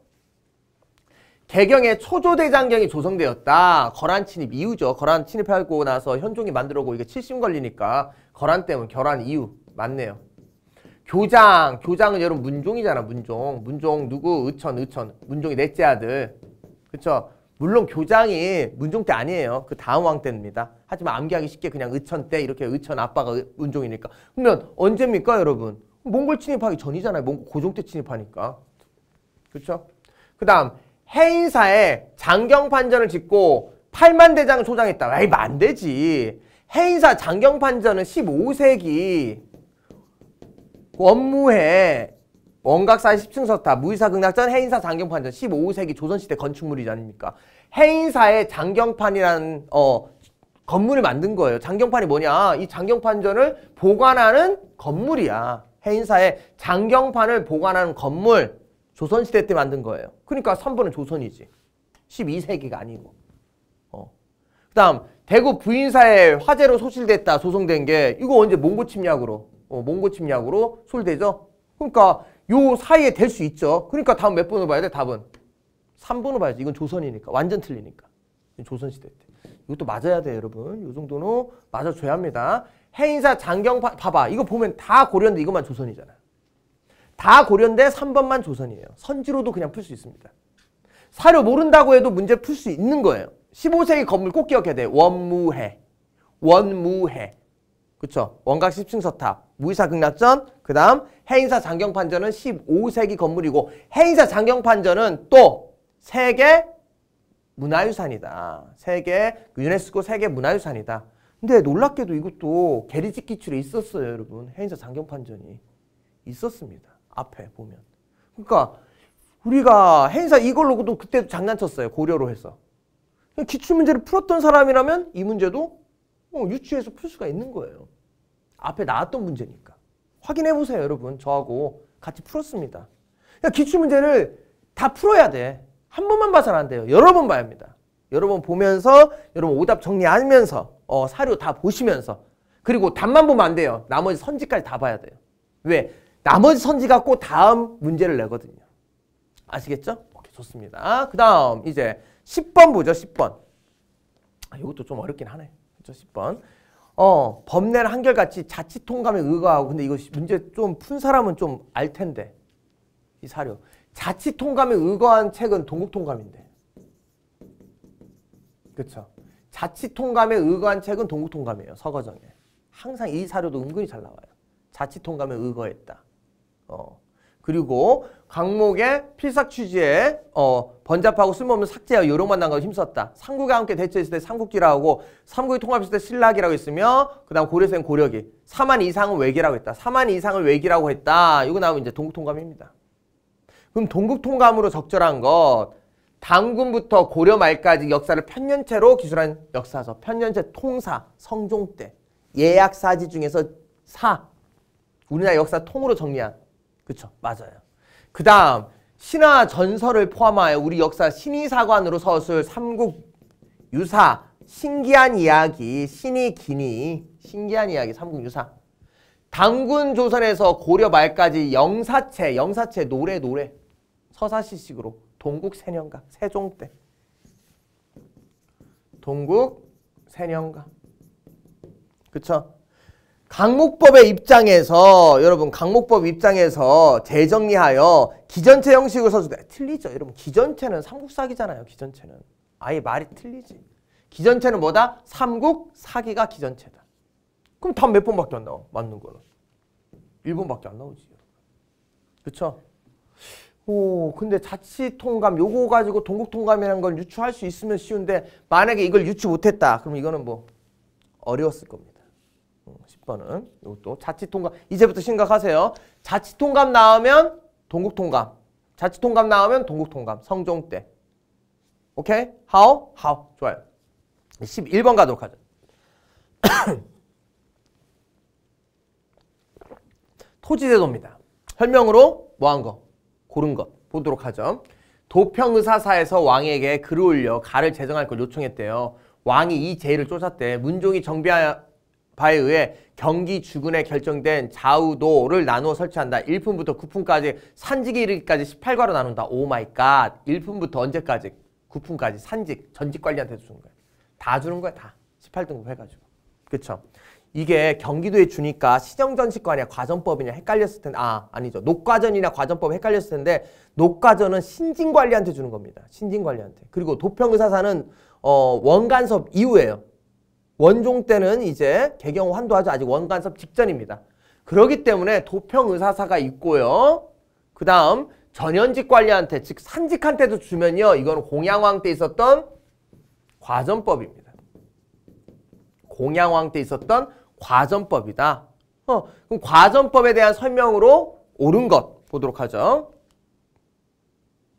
개경의 초조대장경이 조성되었다. 거란 침입 이후죠. 거란 침입하고 나서 현종이 만들어고 이게 칠심 걸리니까 거란 때문 에 결란 이후 맞네요. 교장, 교장은 여러분 문종이잖아. 문종, 문종 누구? 의천, 의천. 문종이 넷째 아들. 그쵸? 물론 교장이 문종 때 아니에요. 그 다음 왕 때입니다. 하지만 암기하기 쉽게 그냥 의천 때 이렇게 의천 아빠가 문종이니까. 그러면 언제입니까, 여러분? 몽골 침입하기 전이잖아요. 몽골 고종 때 침입하니까. 그렇죠? 그다음 해인사에 장경 판전을 짓고 팔만 대장을 소장했다. 에이, 만 되지. 해인사 장경 판전은 15세기 원무해 원각사 10층 서타 무의사 극락전 해인사 장경판전 15세기 조선시대 건축물이지 않습니까? 해인사의 장경판이라는 어 건물을 만든 거예요. 장경판이 뭐냐? 이 장경판전을 보관하는 건물이야. 해인사의 장경판을 보관하는 건물. 조선시대 때 만든 거예요. 그러니까 3번은 조선이지. 12세기가 아니고. 어. 그 다음 대구 부인사에 화재로 소실됐다 소송된 게 이거 언제 몽고 침략으로 어, 몽고 침략으로 소실되죠. 그러니까 요 사이에 될 수 있죠. 그러니까 다음 몇번으 봐야 돼? 답은 3번으 봐야지. 이건 조선이니까. 완전 틀리니까. 조선시대 때. 이것도 맞아야 돼 여러분. 요 정도는 맞아줘야 합니다. 해인사 장경 봐봐. 이거 보면 다 고려인데 이것만 조선이잖아. 다 고려인데 3번만 조선이에요. 선지로도 그냥 풀 수 있습니다. 사료 모른다고 해도 문제 풀 수 있는 거예요. 15세기 건물 꼭 기억해야 돼요. 원무해. 원무해. 그쵸? 원각 10층 서탑, 무의사 극락전, 그 다음 해인사 장경판전은 15세기 건물이고 해인사 장경판전은 또 세계 문화유산이다. 세계 유네스코 세계 문화유산이다. 근데 놀랍게도 이것도 게리지 기출에 있었어요, 여러분. 해인사 장경판전이. 있었습니다. 앞에 보면. 그러니까 우리가 행사 이걸로도 그때 장난쳤어요. 고려로 해서. 기출 문제를 풀었던 사람이라면 이 문제도 어, 유추해서 풀 수가 있는 거예요. 앞에 나왔던 문제니까. 확인해 보세요, 여러분. 저하고 같이 풀었습니다. 그러니까 기출 문제를 다 풀어야 돼. 한 번만 봐서는 안 돼요. 여러 번 봐야 합니다. 여러 번 보면서 여러분 오답 정리하면서 어, 사료 다 보시면서 그리고 답만 보면 안 돼요. 나머지 선지까지 다 봐야 돼요. 왜? 나머지 선지 갖고 다음 문제를 내거든요. 아시겠죠? 오케이, 좋습니다. 그 다음 이제 10번 보죠. 10번. 아, 이것도 좀 어렵긴 하네. 그렇죠? 10번. 어, 범례는 한결같이 자치 통감에 의거하고 근데 이거 문제 좀 푼 사람은 좀 알 텐데. 이 사료. 자치 통감에 의거한 책은 동국 통감인데. 그렇 자치 통감에 의거한 책은 동국 통감이에요. 서거정에. 항상 이 사료도 은근히 잘 나와요. 자치 통감에 의거했다. 어. 그리고 강목의 필삭 취지에 어, 번잡하고 쓸모없는 삭제와 요령만 난가고 힘썼다. 삼국이 함께 대처했을 때 삼국지라고 삼국이 통합했을 때 신락이라고 했으며 그 다음 고려생 고려기 사만 이상은 외기라고 했다. 사만 이상을 외기라고 했다. 이거 나오면 이제 동국통감입니다. 그럼 동국통감으로 적절한 것 당군부터 고려 말까지 역사를 편년체로 기술한 역사서 편년체 통사 성종 때 예약사지 중에서 사 우리나라 역사 통으로 정리한 그렇죠. 맞아요. 그 다음 신화 전설을 포함하여 우리 역사 신의사관으로 서술 삼국 유사 신기한 이야기 신의 기니 신기한 이야기 삼국 유사 당군 조선에서 고려 말까지 영사체 영사체 노래 노래 서사시식으로 동국 세년가 세종 때 동국 세년가 그쵸 강목법의 입장에서 여러분 강목법 입장에서 재정리하여 기전체 형식을 써주되 틀리죠 여러분 기전체는 삼국사기잖아요 기전체는 아예 말이 틀리지 기전체는 뭐다? 삼국사기가 기전체다 그럼 답 몇 번밖에 안 나와 맞는 거는 1번밖에 안 나오지 그쵸? 오 근데 자치통감 요거 가지고 동국통감이라는 걸 유추할 수 있으면 쉬운데 만약에 이걸 유추 못했다 그럼 이거는 뭐 어려웠을 겁니다 10번은 이것도 자치통감 이제부터 심각하세요. 자치통감 나오면 동국통감 자치통감 나오면 동국통감 성종 때 오케이? 하오? 하오 좋아요. 11번 가도록 하죠. 토지제도입니다. 설명으로 뭐한 거? 고른 거 보도록 하죠. 도평의사사에서 왕에게 글을 올려 가를 제정할 걸 요청했대요. 왕이 이 제의를 쫓았대. 문종이 정비하, 바에 의해 경기 주군에 결정된 좌우도를 나누어 설치한다. 1푼부터9푼까지 산직에 이르기까지 18과로 나눈다. 오 마이 갓. 1푼부터 언제까지? 9푼까지 산직, 전직 관리한테도 주는 거야. 다 주는 거야, 다. 18등급 해가지고. 그쵸? 이게 경기도에 주니까 시정전식과냐 과전법이냐 헷갈렸을 텐데 아 아니죠 녹과전이나 과전법 헷갈렸을 텐데 녹과전은 신진관리한테 주는 겁니다 신진관리한테 그리고 도평의사사는 어 원간섭 이후에요 원종 때는 이제 개경 환도하지 아직 원간섭 직전입니다. 그러기 때문에 도평 의사사가 있고요. 그 다음 전현직 관리한테 즉 산직한테도 주면요. 이건 공양왕 때 있었던 과전법입니다. 공양왕 때 있었던 과전법이다. 어, 그럼 과전법에 대한 설명으로 옳은 것 보도록 하죠.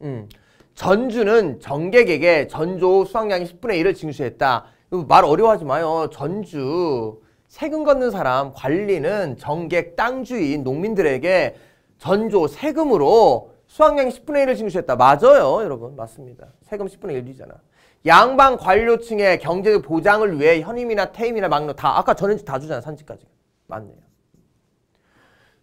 음, 전주는 정객에게 전조 수확량이 10분의 1을 징수했다. 말 어려워하지 마요. 전주 세금 걷는 사람 관리는 정객 땅 주인 농민들에게 전조 세금으로 수확량 10분의 1을 징수했다. 맞아요, 여러분. 맞습니다. 세금 10분의 1이잖아. 양방 관료층의 경제적 보장을 위해 현임이나 퇴임이나 막로 다 아까 전현직 다 주잖아, 산지까지. 맞네요.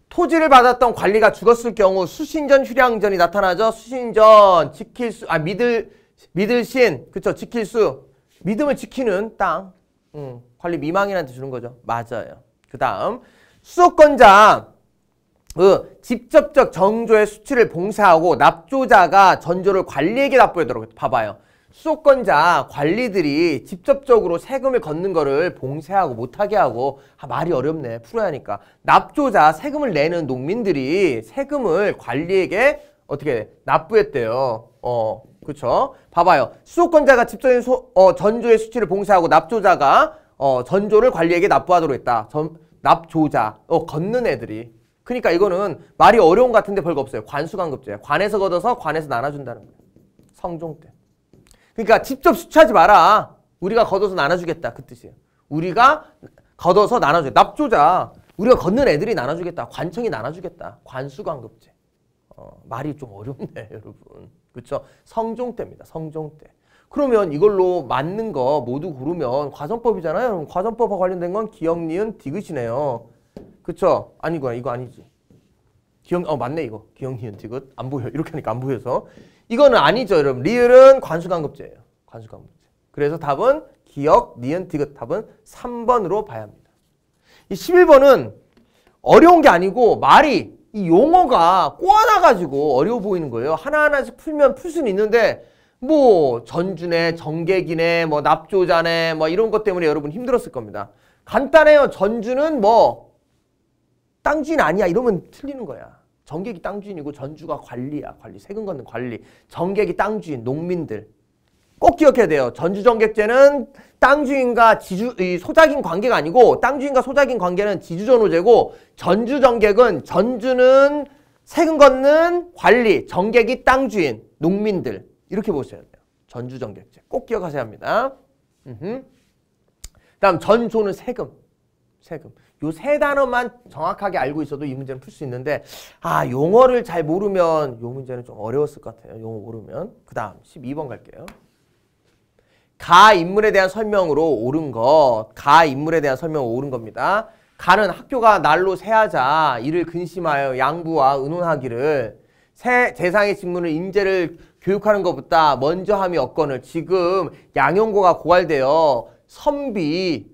토지를 받았던 관리가 죽었을 경우 수신전 휴량전이 나타나죠. 수신전 지킬 수, 아 믿을 믿을 신, 그쵸? 지킬 수 믿음을 지키는 땅 음, 관리 미망인한테 주는 거죠. 맞아요. 그 다음 수도권자 그 직접적 정조의 수치를 봉사하고 납조자가 전조를 관리에게 납부하도록 봐봐요. 수도권자 관리들이 직접적으로 세금을 걷는 거를 봉쇄하고 못하게 하고 아, 말이 어렵네 풀어야 하니까 납조자 세금을 내는 농민들이 세금을 관리에게 어떻게 납부했대요. 어 그렇죠 봐봐요. 수도권자가 직접적인 소, 어, 전조의 수치를 봉쇄하고 납조자가 어, 전조를 관리에게 납부하도록 했다. 전, 납조자, 어, 걷는 애들이. 그러니까 이거는 말이 어려운 것 같은데 별거 없어요. 관수관급제. 관에서 걷어서 관에서 나눠준다는 거예요. 성종 때. 그러니까 직접 수치하지 마라. 우리가 걷어서 나눠주겠다. 그 뜻이에요. 우리가 걷어서 나눠줘. 납조자. 우리가 걷는 애들이 나눠주겠다. 관청이 나눠주겠다. 관수관급제. 어, 말이 좀 어렵네, 여러분. 그렇죠? 성종 때입니다. 성종 때. 그러면 이걸로 맞는 거 모두 고르면 과정법이잖아요 그럼 과정법과 관련된 건기역 니은, 디귿이네요. 그쵸? 아니구나. 이거 아니지. 기역 어, 맞네, 이거. 기역 니은, 디귿. 안 보여. 이렇게 하니까 안 보여서. 이거는 아니죠, 여러분. 리을은 관수관급제예요관수관급제 그래서 답은 기역 니은, 디귿. 답은 3번으로 봐야 합니다. 이 11번은 어려운 게 아니고 말이 이 용어가 꼬아나가지고 어려워 보이는 거예요. 하나하나씩 풀면 풀 수는 있는데 뭐 전주네, 정객이네, 뭐 납조자네 뭐 이런 것 때문에 여러분 힘들었을 겁니다. 간단해요. 전주는 뭐 땅주인 아니야 이러면 틀리는 거야. 정객이 땅주인이고 전주가 관리야. 관리 세금 걷는 관리. 정객이 땅주인 농민들. 꼭 기억해야 돼요. 전주전객제는 땅주인과 지주 소작인 관계가 아니고 땅주인과 소작인 관계는 지주전후제고 전주전객은 전주는 세금 걷는 관리, 전객이 땅주인, 농민들 이렇게 보셔야 돼요. 전주전객제 꼭 기억하셔야 합니다. 음흠. 다음 전조는 세금, 세금. 요 세 단어만 정확하게 알고 있어도 이 문제는 풀 수 있는데 아 용어를 잘 모르면 요 문제는 좀 어려웠을 것 같아요. 용어 모르면 그 다음 12번 갈게요. 가 인물에 대한 설명으로 옳은 것, 가 인물에 대한 설명으로 옳은 겁니다. 가는 학교가 날로 새하자 이를 근심하여 양부와 의논하기를 새 대상의 직무는 인재를 교육하는 것보다 먼저 함이 없거늘 지금 양용고가 고갈되어 선비를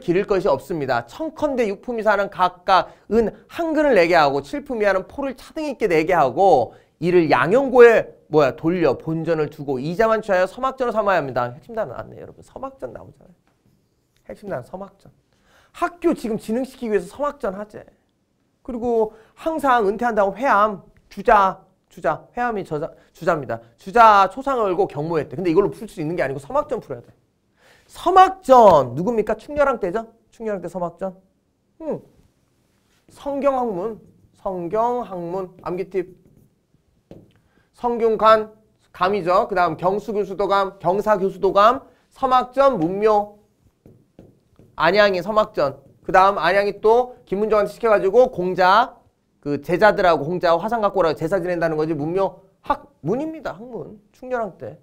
기를 것이 없습니다. 청컨대 육품이 사는 각각 은 한근을 내게 하고 칠품이 하는 포를 차등 있게 내게 하고 이를 양형고에 뭐야 돌려 본전을 두고 이자만 취하여 서막전을 삼아야 합니다. 핵심단 나왔네 여러분. 서막전 나오잖아요. 핵심단 서막전. 학교 지금 진흥시키기 위해서 서막전 하재. 그리고 항상 은퇴한 다음 회암 주자 주자 회암이 저자, 주자입니다. 주자 초상을 걸고 경모했대. 근데 이걸로 풀 수 있는 게 아니고 서막전 풀어야 돼. 서막전 누굽니까? 충렬왕 때죠? 충렬왕 때 서막전. 음. 성경학문 성경학문 암기팁 성균관 감이죠. 그 다음 경수교수도감, 경사교수도감, 서막전, 문묘, 안양이 서막전. 그 다음 안양이 또 김문정한테 시켜가지고 공자, 그 제자들하고 공자 화상 갖고 오라고 제사 지낸다는 거지. 문묘 학문입니다. 학문. 충렬왕 때.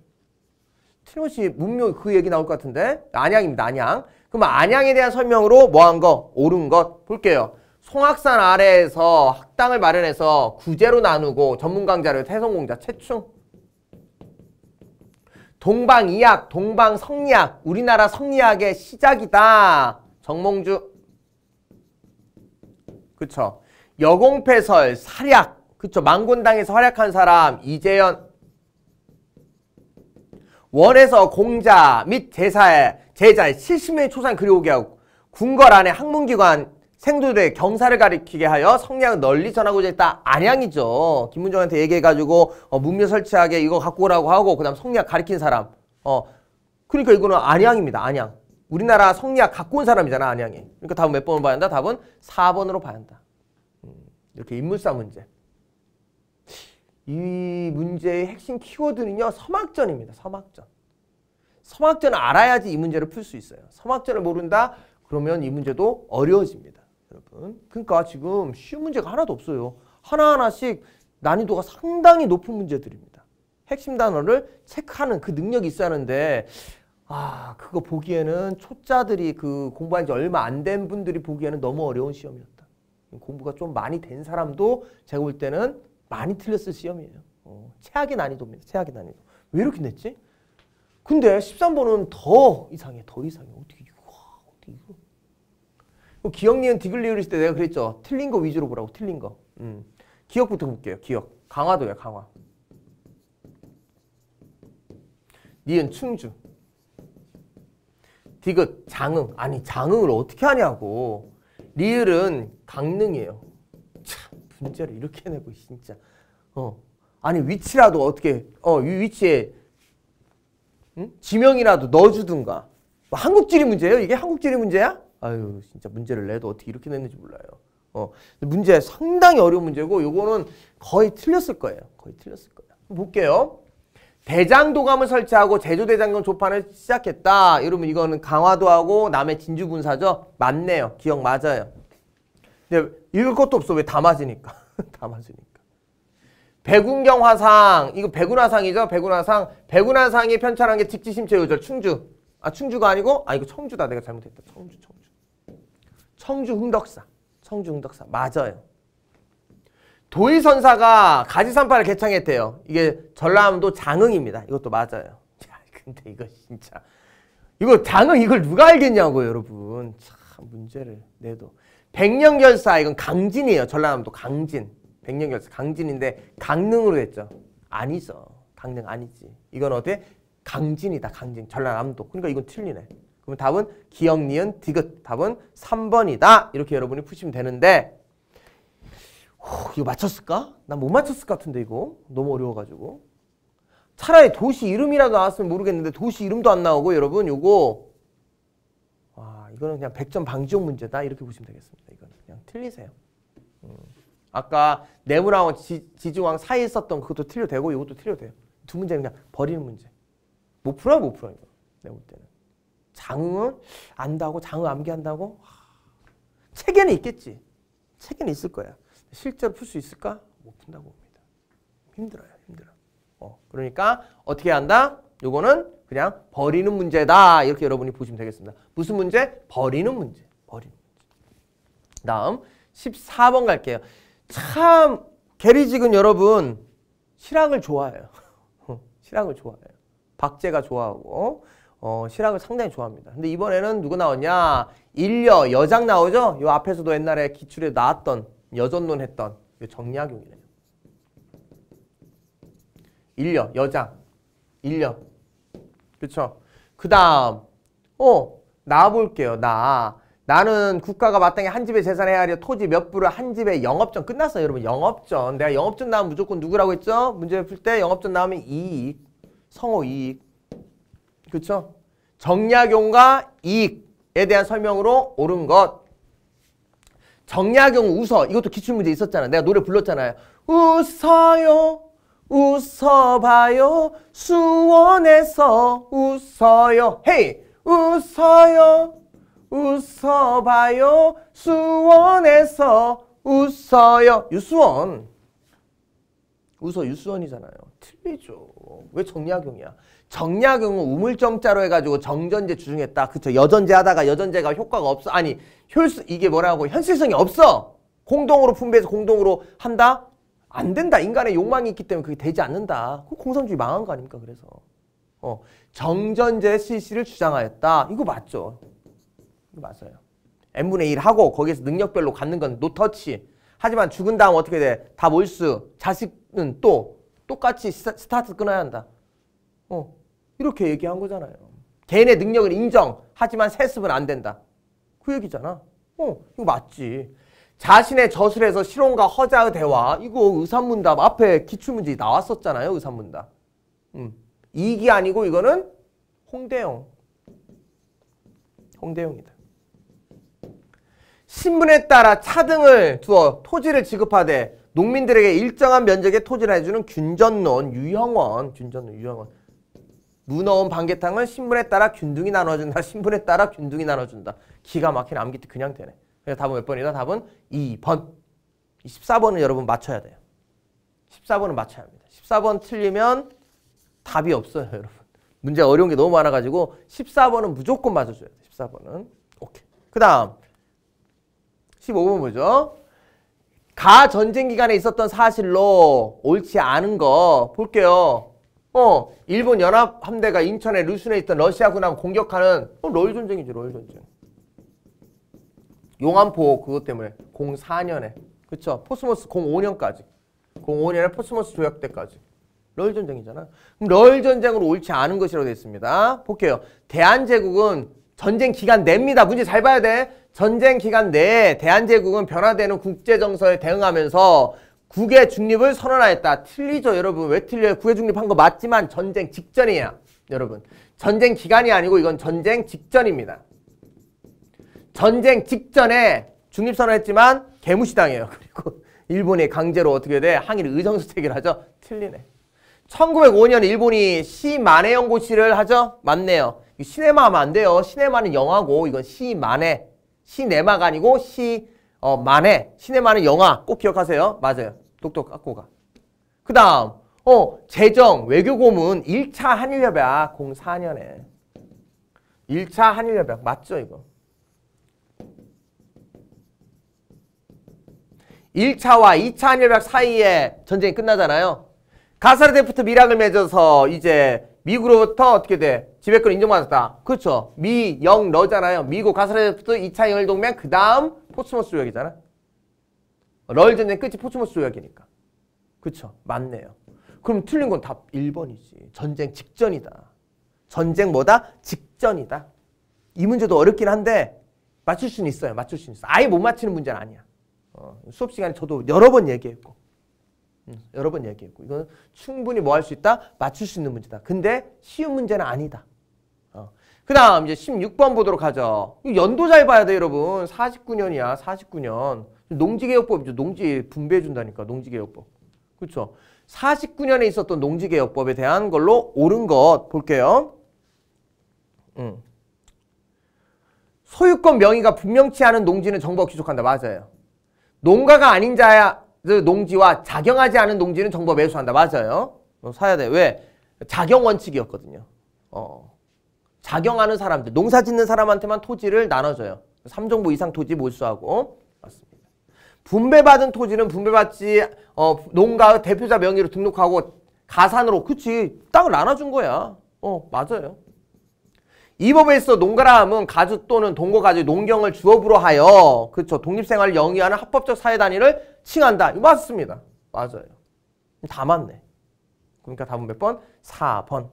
틀림없이 문묘 그 얘기 나올 것 같은데. 안양입니다. 안양. 그럼 안양에 대한 설명으로 뭐 한 거? 옳은 것. 볼게요. 송악산 아래에서 학당을 마련해서 구제로 나누고 전문 강좌를 태성공자 최충 동방이학, 동방성리학, 우리나라 성리학의 시작이다. 정몽주 그쵸. 여공패설, 사략 그쵸. 망곤당에서 활약한 사람 이재현 원에서 공자 및제사의 제자의 70명의 초상 그리오게 하고 궁궐 안에 학문기관 생도들의 경사를 가리키게 하여 성량 널리 전하고자 했다. 안양이죠. 김문정한테 얘기해가지고 어, 문묘 설치하게 이거 갖고 오라고 하고 그 다음 성량 가리킨 사람. 어 그러니까 이거는 안양입니다. 안양. 우리나라 성리학 갖고 온 사람이잖아 안양이. 그러니까 답은 몇 번을 봐야 한다? 답은 4번으로 봐야 한다. 음, 이렇게 인물사 문제. 이 문제의 핵심 키워드는요. 서막전입니다. 서막전. 서막전을 알아야지 이 문제를 풀 수 있어요. 서막전을 모른다? 그러면 이 문제도 어려워집니다. 여러분. 그러니까 지금 쉬운 문제가 하나도 없어요. 하나하나씩 난이도가 상당히 높은 문제들입니다. 핵심 단어를 체크하는 그 능력이 있어야 하는데 아 그거 보기에는 초짜들이 그 공부한 지 얼마 안 된 분들이 보기에는 너무 어려운 시험이었다. 공부가 좀 많이 된 사람도 제가 볼 때는 많이 틀렸을 시험이에요. 어, 최악의 난이도입니다. 최악의 난이도. 왜 이렇게 냈지? 근데 13번은 더 이상해. 더 이상해. 어떻게 이거 어떻게 이거 그 기억, 니은, 디귿, 리을 있을 때 내가 그랬죠. 틀린 거 위주로 보라고, 틀린 거. 음. 기억부터 볼게요, 기억. 강화도야, 강화. 니은, 충주. 디귿, 장흥. 아니, 장흥을 어떻게 하냐고. 리을은 강릉이에요. 참, 문제를 이렇게 내고 진짜. 어. 아니, 위치라도 어떻게, 어, 위치에, 응? 음? 지명이라도 넣어주든가. 뭐 한국지리 문제예요? 이게 한국지리 문제야? 아유 진짜 문제를 내도 어떻게 이렇게 냈는지 몰라요. 어 문제 상당히 어려운 문제고 요거는 거의 틀렸을 거예요. 거의 틀렸을 거예요. 볼게요. 대장도감을 설치하고 제주대장경 조판을 시작했다. 여러분 이거는 강화도하고 남해 진주군사죠. 맞네요. 기억 맞아요. 근데 읽을 것도 없어. 왜 다 맞으니까. 다 맞으니까. 백운경화상. 이거 백운화상이죠. 백운화상. 백운화상이 편찬한 게 직지심체 요절 충주. 아 충주가 아니고 아 이거 청주다. 내가 잘못했다. 청주 청주. 청주 흥덕사. 청주 흥덕사. 맞아요. 도의선사가 가지산파를 개창했대요. 이게 전라남도 장흥입니다. 이것도 맞아요. 야, 근데 이거 진짜 이거 장흥 이걸 누가 알겠냐고요, 여러분. 참 문제를 내도 백령결사 이건 강진이에요. 전라남도 강진. 백령결사 강진인데 강릉으로 했죠 아니죠. 강릉 아니지. 이건 어때? 강진이다. 강진. 전라남도. 그러니까 이건 틀리네. 그럼 답은 기역, 니은, 디귿. 답은 3번이다. 이렇게 여러분이 푸시면 되는데 호, 이거 맞췄을까? 난 못 맞췄을 것 같은데 이거. 너무 어려워가지고. 차라리 도시 이름이라도 나왔으면 모르겠는데 도시 이름도 안 나오고 여러분 요거 와 이거는 그냥 100점 방지용 문제다 이렇게 보시면 되겠습니다. 이거 그냥 틀리세요. 음. 아까 네모랑 지중왕 사이에 썼던 그것도 틀려 되고 이것도 틀려 돼요. 두 문제 그냥 버리는 문제. 못 풀어요, 못 풀어요. 이거. 볼 때는. 장흥은 안다고 장흥 암기한다고 책에는 있겠지. 책에는 있을 거야. 실제로 풀 수 있을까? 못 푼다고 봅니다. 힘들어요. 힘들어. 어, 그러니까 어떻게 한다? 요거는 그냥 버리는 문제다. 이렇게 여러분이 보시면 되겠습니다. 무슨 문제? 버리는 문제. 버리는 문제. 다음 14번 갈게요. 참 게리직은 여러분 실학을 좋아해요. 실학을 좋아해요. 박제가 좋아하고 어, 실학을 상당히 좋아합니다. 근데 이번에는 누구 나오냐일려 여장 나오죠? 요 앞에서도 옛날에 기출에 나왔던 여전론 했던 요 정약용이네요. 일려 여장, 일려 그쵸? 그 다음, 어, 나볼게요 나. 나는 국가가 마땅히 한집에재산해야하려 토지 몇 부를 한집에 영업전 끝났어요 여러분 영업전 내가 영업전 나오면 무조건 누구라고 했죠? 문제 풀 때 영업전 나오면 이익 성호 이익 그렇죠? 정약용과 이익에 대한 설명으로 옳은 것. 정약용 웃어. 이것도 기출문제 있었잖아. 내가 노래 불렀잖아요. 웃어요. 웃어봐요. 수원에서 웃어요. 헤이! 웃어요. 웃어봐요. 수원에서 웃어요. 유수원. 웃어 유수원이잖아요. 틀리죠. 왜 정약용이야? 정약용은 우물정자로 해가지고 정전제 주중했다. 그쵸. 여전제 하다가 여전제가 효과가 없어. 아니, 효율 이게 뭐라고, 현실성이 없어! 공동으로 분배해서 공동으로 한다? 안 된다. 인간의 욕망이 있기 때문에 그게 되지 않는다. 그 공산주의 망한 거 아닙니까, 그래서. 어, 정전제 실시를 주장하였다. 이거 맞죠. 이거 맞아요. n분의 1 하고 거기에서 능력별로 갖는 건 노터치. 하지만 죽은 다음 어떻게 돼? 다 몰수. 자식은 또 똑같이 스타트 끊어야 한다. 어, 이렇게 얘기한 거잖아요. 개인의 능력을 인정. 하지만 세습은 안 된다. 그 얘기잖아. 어, 이거 맞지. 자신의 저술에서 실온과 허자의 대화. 이거 의산문답 앞에 기출문제 나왔었잖아요. 의산문답. 음. 이기 아니고 이거는 홍대영. 홍대영이다. 신분에 따라 차등을 두어 토지를 지급하되 농민들에게 일정한 면적의 토지를 해주는 균전론, 유형원, 균전론, 유형원. 무너운반개탕은 신분에 따라 균등히 나눠준다. 신분에 따라 균등히 나눠준다. 기가 막힌 암기트 그냥 되네. 그래서 답은 몇 번이다? 답은 2번. 14번은 여러분 맞춰야 돼요. 14번은 맞춰야 합니다. 14번 틀리면 답이 없어요, 여러분. 문제 어려운 게 너무 많아가지고 14번은 무조건 맞아줘야 돼요. 14번은. 오케이. 그 다음 15번 뭐죠가 전쟁 기간에 있었던 사실로 옳지 않은 거 볼게요. 어, 일본 연합 함대가 인천에 루슨에 있던 러시아군하고 공격하는 어, 러일 전쟁이지, 러일 전쟁. 용암포 그것 때문에 04년에 그쵸? 포스모스 05년까지 05년에 포스모스 조약 때까지 러일 전쟁이잖아. 그럼 러일 전쟁으로 옳지 않은 것이라고 되어 있습니다. 볼게요. 대한제국은 전쟁 기간 내입니다. 문제 잘 봐야 돼. 전쟁 기간 내에 대한제국은 변화되는 국제 정서에 대응하면서 국의 중립을 선언하였다. 틀리죠, 여러분. 왜 틀려요? 국의 중립한 거 맞지만 전쟁 직전이에요, 여러분. 전쟁 기간이 아니고 이건 전쟁 직전입니다. 전쟁 직전에 중립선언했지만 개무시당해요. 그리고 일본이 강제로 어떻게 돼? 항일 의정서 체결하죠? 틀리네. 1905년 일본이 시만해 연고시를 하죠? 맞네요. 시네마 하면 안 돼요. 시네마는 영화고 이건 시만해. 시네마가 아니고 시 어, 만해 신의 만은 영화꼭 기억하세요. 맞아요. 똑똑 깎고 가. 그 다음 어 재정 외교고문 1차 한일협약 04년에 1차 한일협약 맞죠 이거 1차와 2차 한일협약 사이에 전쟁이 끝나잖아요 가사르데프트 미락을 맺어서 이제 미국으로부터 어떻게 돼? 지배권 인정받았다 그렇죠 미, 영, 러잖아요 미국 가사르데프트 2차 영일동맹 그 다음 포츠머스 조약이잖아. 럴젠의 끝이 포츠머스 조약이니까. 그쵸? 맞네요. 그럼 틀린 건답 1번이지. 전쟁 직전이다. 전쟁 뭐다? 직전이다. 이 문제도 어렵긴 한데 맞출 수는 있어요. 맞출 수는 있어. 아예 못 맞히는 문제는 아니야. 어, 수업 시간에 저도 여러 번 얘기했고 음, 여러 번 얘기했고 이건 충분히 뭐 할 수 있다? 맞출 수 있는 문제다. 근데 쉬운 문제는 아니다. 그 다음 이제 16번 보도록 하죠. 연도 잘 봐야 돼 여러분. 49년이야 49년. 농지개혁법이죠. 농지 분배해준다니까 농지개혁법. 그렇죠. 49년에 있었던 농지개혁법에 대한 걸로 옳은 것 볼게요. 음. 소유권 명의가 분명치 않은 농지는 정부가 귀속한다. 맞아요. 농가가 아닌 자야 농지와 작용하지 않은 농지는 정부가 매수한다. 맞아요. 어, 사야 돼. 왜? 작용 원칙이었거든요. 어. 작용하는 사람들, 농사 짓는 사람한테만 토지를 나눠줘요. 3정부 이상 토지 몰수하고 맞습니다. 분배받은 토지는 분배받지 어, 농가 대표자 명의로 등록하고 가산으로 그치 땅을 나눠준 거야. 어 맞아요. 이 법에 있어 농가라 함은 가주 또는 동거 가주 농경을 주업으로 하여 그쵸 독립생활을 영위하는 합법적 사회 단위를 칭한다. 맞습니다. 맞아요. 다 맞네. 그러니까 답은 몇 번? 4번.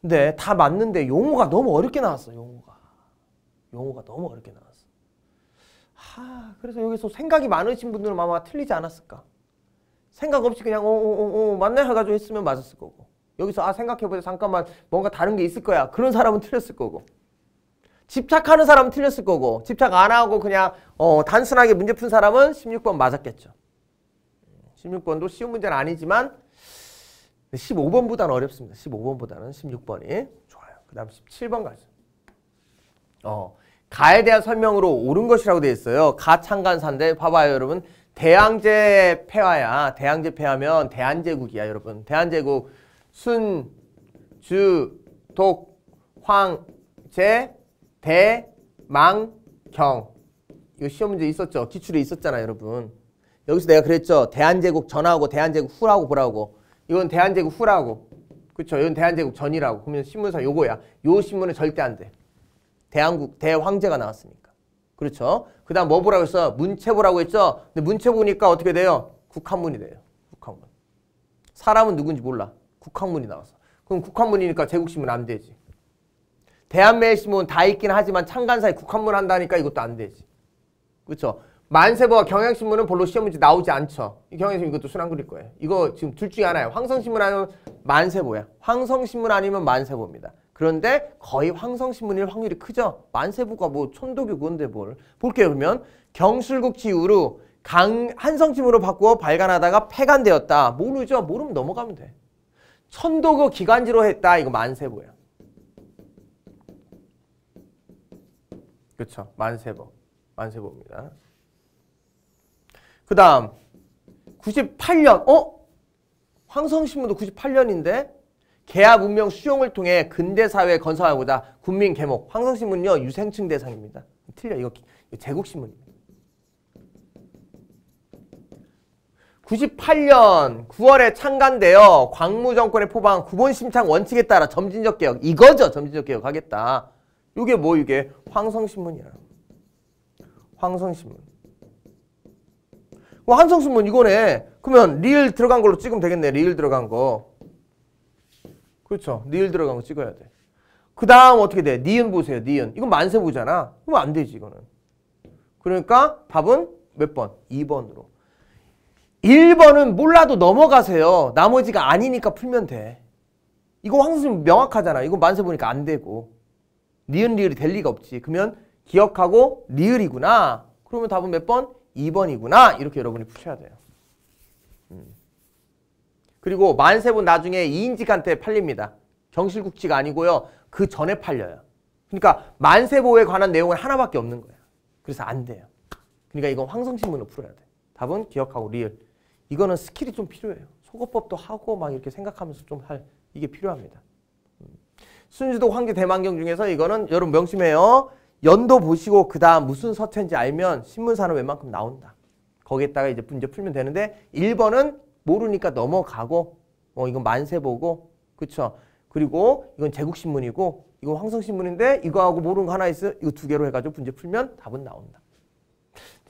근데 다 맞는데 용어가 너무 어렵게 나왔어. 용어가. 용어가 너무 어렵게 나왔어. 하, 그래서 여기서 생각이 많으신 분들은 아마 틀리지 않았을까. 생각 없이 그냥 어어어 어, 어, 어, 맞네 해가지고 했으면 맞았을 거고. 여기서 아 생각해보자 잠깐만 뭔가 다른 게 있을 거야. 그런 사람은 틀렸을 거고. 집착하는 사람은 틀렸을 거고 집착 안 하고 그냥 어, 단순하게 문제 푼 사람은 16번 맞았겠죠. 16번도 쉬운 문제는 아니지만 15번보다는 어렵습니다. 15번보다는 16번이 좋아요. 그 다음 17번 가죠. 어, 가에 대한 설명으로 옳은 것이라고 되어 있어요. 가 창간사인데 봐봐요 여러분. 대항제 폐화야 대항제 폐하면 대한제국이야 여러분. 대한제국 순, 주, 독, 황, 제, 대, 망, 경. 이 시험 문제 있었죠? 기출에 있었잖아 여러분. 여기서 내가 그랬죠. 대한제국 전하고 대한제국 후라고 보라고. 이건 대한제국 후라고. 그렇죠. 이건 대한제국 전이라고. 그러면 신문사 요거야. 요 신문은 절대 안 돼. 대한국 대황제가 나왔으니까. 그렇죠. 그다음 뭐 보라고 했어? 문체부라고 했죠. 근데 문체부니까 어떻게 돼요? 국한문이 돼요. 국한문. 사람은 누군지 몰라. 국한문이 나왔어. 그럼 국한문이니까 제국신문 안 되지. 대한매일신문 다 있긴 하지만 창간사에 국한문 한다니까 이것도 안 되지. 그렇죠. 만세보와 경향신문은 별로 시험 문제 나오지 않죠. 경향신문 이것도 순환글일 거예요. 이거 지금 둘 중에 하나예요. 황성신문 아니면 만세보야. 황성신문 아니면 만세보입니다. 그런데 거의 황성신문일 확률이 크죠. 만세보가 뭐 천도교 그건데 뭘. 볼게요 그러면 경술국치 이후로 강 한성신문으로 바꾸어 발간하다가 폐간되었다. 모르죠. 모르면 넘어가면 돼. 천도교 기간지로 했다. 이거 만세보야. 그렇죠. 만세보. 만세보입니다. 그 다음 98년 어? 황성신문도 98년인데 계약 운명 수용을 통해 근대사회 건설하고자 국민 개목 황성신문은요 유생층 대상입니다. 틀려 이거 제국신문입니다. 98년 9월에 창간되어 광무정권의 포방 구본심창 원칙에 따라 점진적 개혁 이거죠 점진적 개혁 하겠다. 이게 뭐 이게 황성신문이야. 황성신문. 어, 한성수문 이거네. 그러면 리을 들어간 걸로 찍으면 되겠네. 리을 들어간 거. 그렇죠. 리을 들어간 거 찍어야 돼. 그 다음 어떻게 돼? 니은 보세요. 니은. 이건 만세부잖아. 그럼 안 되지 이거는. 그러니까 답은 몇 번? 2번으로. 1번은 몰라도 넘어가세요. 나머지가 아니니까 풀면 돼. 이거 황수는 명확하잖아. 이거 만세 보니까 안 되고. 니은 리을이 될 리가 없지. 그러면 기억하고 리을이구나. 그러면 답은 몇 번? 2번이구나 이렇게 여러분이 푸셔야 돼요. 음. 그리고 만세본 나중에 이인직한테 팔립니다. 정실국지가 아니고요. 그 전에 팔려요. 그러니까 만세보에 관한 내용은 하나밖에 없는 거예요. 그래서 안 돼요. 그러니까 이건 황성신문으 풀어야 돼. 답은 기억하고 리을. 이거는 스킬이 좀 필요해요. 소거법도 하고 막 이렇게 생각하면서 좀 할 이게 필요합니다. 음. 순주도 황제 대만경 중에서 이거는 여러분 명심해요. 연도 보시고 그 다음 무슨 서체인지 알면 신문사는 웬만큼 나온다. 거기에다가 이제 문제 풀면 되는데 1번은 모르니까 넘어가고 어 이건 만세 보고 그쵸 그리고 이건 제국신문이고 이건 황성신문인데 이거하고 모르는 거 하나 있어 이거 두 개로 해가지고 문제 풀면 답은 나온다.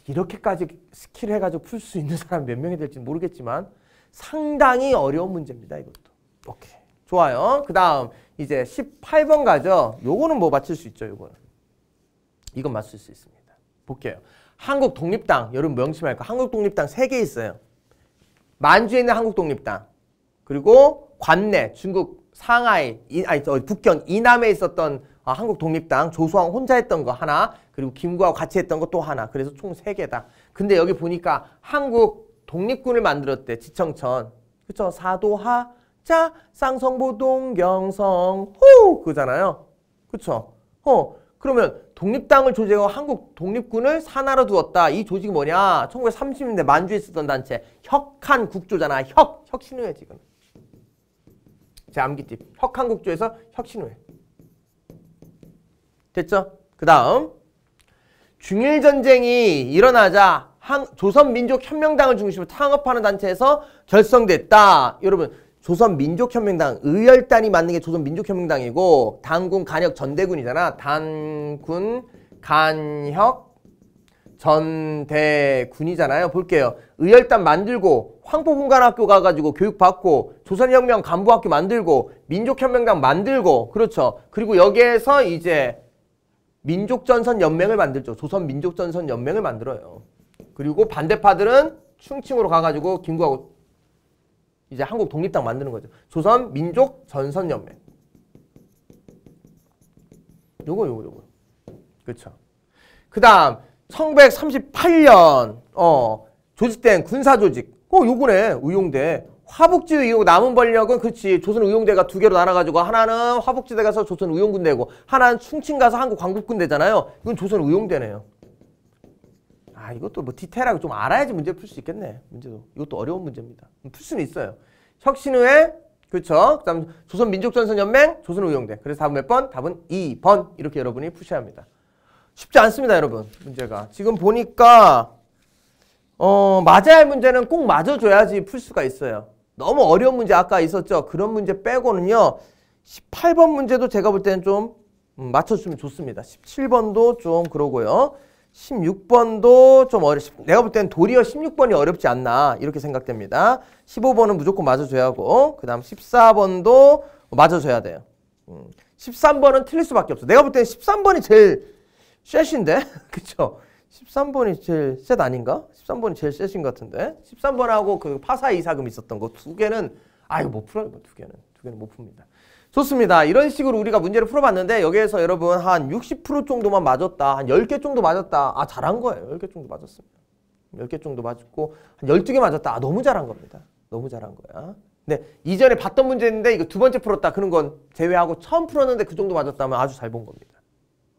이렇게까지 스킬 해가지고 풀 수 있는 사람 몇 명이 될지 모르겠지만 상당히 어려운 문제입니다. 이것도. 오케이. 좋아요. 그 다음 이제 18번 가죠. 요거는 뭐맞출수 있죠. 요거는. 이건 맞출 수 있습니다. 볼게요. 한국 독립당 여러분 명심할 뭐 거. 한국 독립당 세 개 있어요. 만주에 있는 한국 독립당 그리고 관내 중국 상하이 이, 아니 저 북경 이남에 있었던 아, 한국 독립당 조소왕 혼자 했던 거 하나 그리고 김구하고 같이 했던 거 또 하나 그래서 총 세개다 근데 여기 보니까 한국 독립군을 만들었대 지청천 그쵸 사도하 자 쌍성보동 경성 호 그잖아요 그쵸 어 그러면 독립당을 조직하고 한국 독립군을 산하로 두었다. 이 조직이 뭐냐? 1930년대 만주에 있었던 단체. 혁한 국조잖아. 혁, 혁신우회 지금. 제 암기집. 혁한 국조에서 혁신우회. 됐죠? 그 다음. 중일전쟁이 일어나자 한, 조선민족혁명당을 중심으로 창업하는 단체에서 결성됐다. 여러분 조선민족혁명당 의열단이 맞는 게 조선민족혁명당이고 단군 간혁 전대군이잖아 단군 간혁 전대군이잖아요 볼게요 의열단 만들고 황포분간학교 가가지고 교육받고 조선혁명 간부학교 만들고 민족혁명당 만들고 그렇죠 그리고 여기에서 이제 민족전선연맹을 만들죠 조선민족전선연맹을 만들어요 그리고 반대파들은 충칭으로 가가지고 김구하고 이제 한국 독립당 만드는 거죠. 조선 민족 전선 연맹. 요거 요거 요거. 그렇죠. 그다음 1938년 어 조직된 군사 조직. 어 요거네. 의용대. 화북지도 이후 남은 번력은 그렇지 조선 의용대가 두 개로 나눠가지고 하나는 화북지대 가서 조선 의용군대고 하나는 충칭 가서 한국 광국군대잖아요. 이건 조선 의용대네요. 아, 이것도 뭐 디테일하게 좀 알아야지 문제 풀 수 있겠네. 문제도 이것도 어려운 문제입니다. 풀 수는 있어요. 혁신후에 그렇죠. 그다음 조선민족전선연맹, 조선의용대. 그래서 답은 몇 번? 답은 2번 이렇게 여러분이 푸셔야 합니다. 쉽지 않습니다, 여러분. 문제가 지금 보니까 어 맞아야 할 문제는 꼭 맞아줘야지 풀 수가 있어요. 너무 어려운 문제 아까 있었죠. 그런 문제 빼고는요. 18번 문제도 제가 볼 때는 좀 음, 맞춰주면 좋습니다. 17번도 좀 그러고요. 16번도 좀 어렵, 내가 볼 때는 도리어 16번이 어렵지 않나 이렇게 생각됩니다. 15번은 무조건 맞아줘야 하고 그 다음 14번도 맞아줘야 돼요. 음. 13번은 틀릴 수밖에 없어. 내가 볼 때는 13번이 제일 셋인데? 그쵸? 13번이 제일 셋 아닌가? 13번이 제일 셋인 것 같은데? 13번하고 그 파사 이사금 있었던 거 두 개는 아 이거 못 풀어요 뭐 두 개는 두 개는 못 풉니다. 좋습니다. 이런 식으로 우리가 문제를 풀어봤는데 여기에서 여러분 한 60% 정도만 맞았다. 한 10개 정도 맞았다. 아 잘한 거예요. 10개 정도 맞았습니다. 10개 정도 맞았고 한 12개 맞았다. 아 너무 잘한 겁니다. 너무 잘한 거야. 근데 이전에 봤던 문제인데 이거 두 번째 풀었다. 그런 건 제외하고 처음 풀었는데 그 정도 맞았다면 아주 잘 본 겁니다.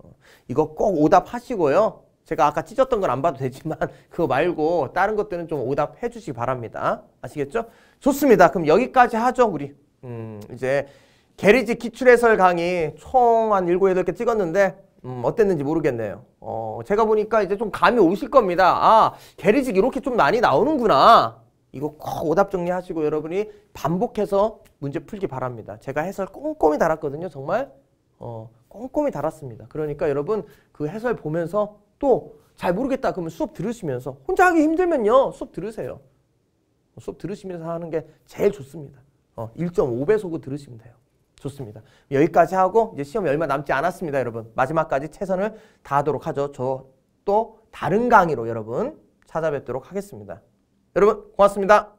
어, 이거 꼭 오답하시고요. 제가 아까 찢었던 건 안 봐도 되지만 그거 말고 다른 것들은 좀 오답해 주시기 바랍니다. 아시겠죠? 좋습니다. 그럼 여기까지 하죠. 우리 음 이제 게리지 기출해설 강의 총 한 7, 8개 찍었는데 음, 어땠는지 모르겠네요. 어, 제가 보니까 이제 좀 감이 오실 겁니다. 아, 게리직 이렇게 좀 많이 나오는구나. 이거 꼭 오답 정리하시고 여러분이 반복해서 문제 풀기 바랍니다. 제가 해설 꼼꼼히 달았거든요. 정말 어, 꼼꼼히 달았습니다. 그러니까 여러분 그 해설 보면서 또 잘 모르겠다 그러면 수업 들으시면서 혼자 하기 힘들면요. 수업 들으세요. 수업 들으시면서 하는 게 제일 좋습니다. 어, 1.5배속으로 들으시면 돼요. 좋습니다. 여기까지 하고 이제 시험이 얼마 남지 않았습니다, 여러분. 마지막까지 최선을 다하도록 하죠. 저 또 다른 강의로 여러분 찾아뵙도록 하겠습니다. 여러분 고맙습니다.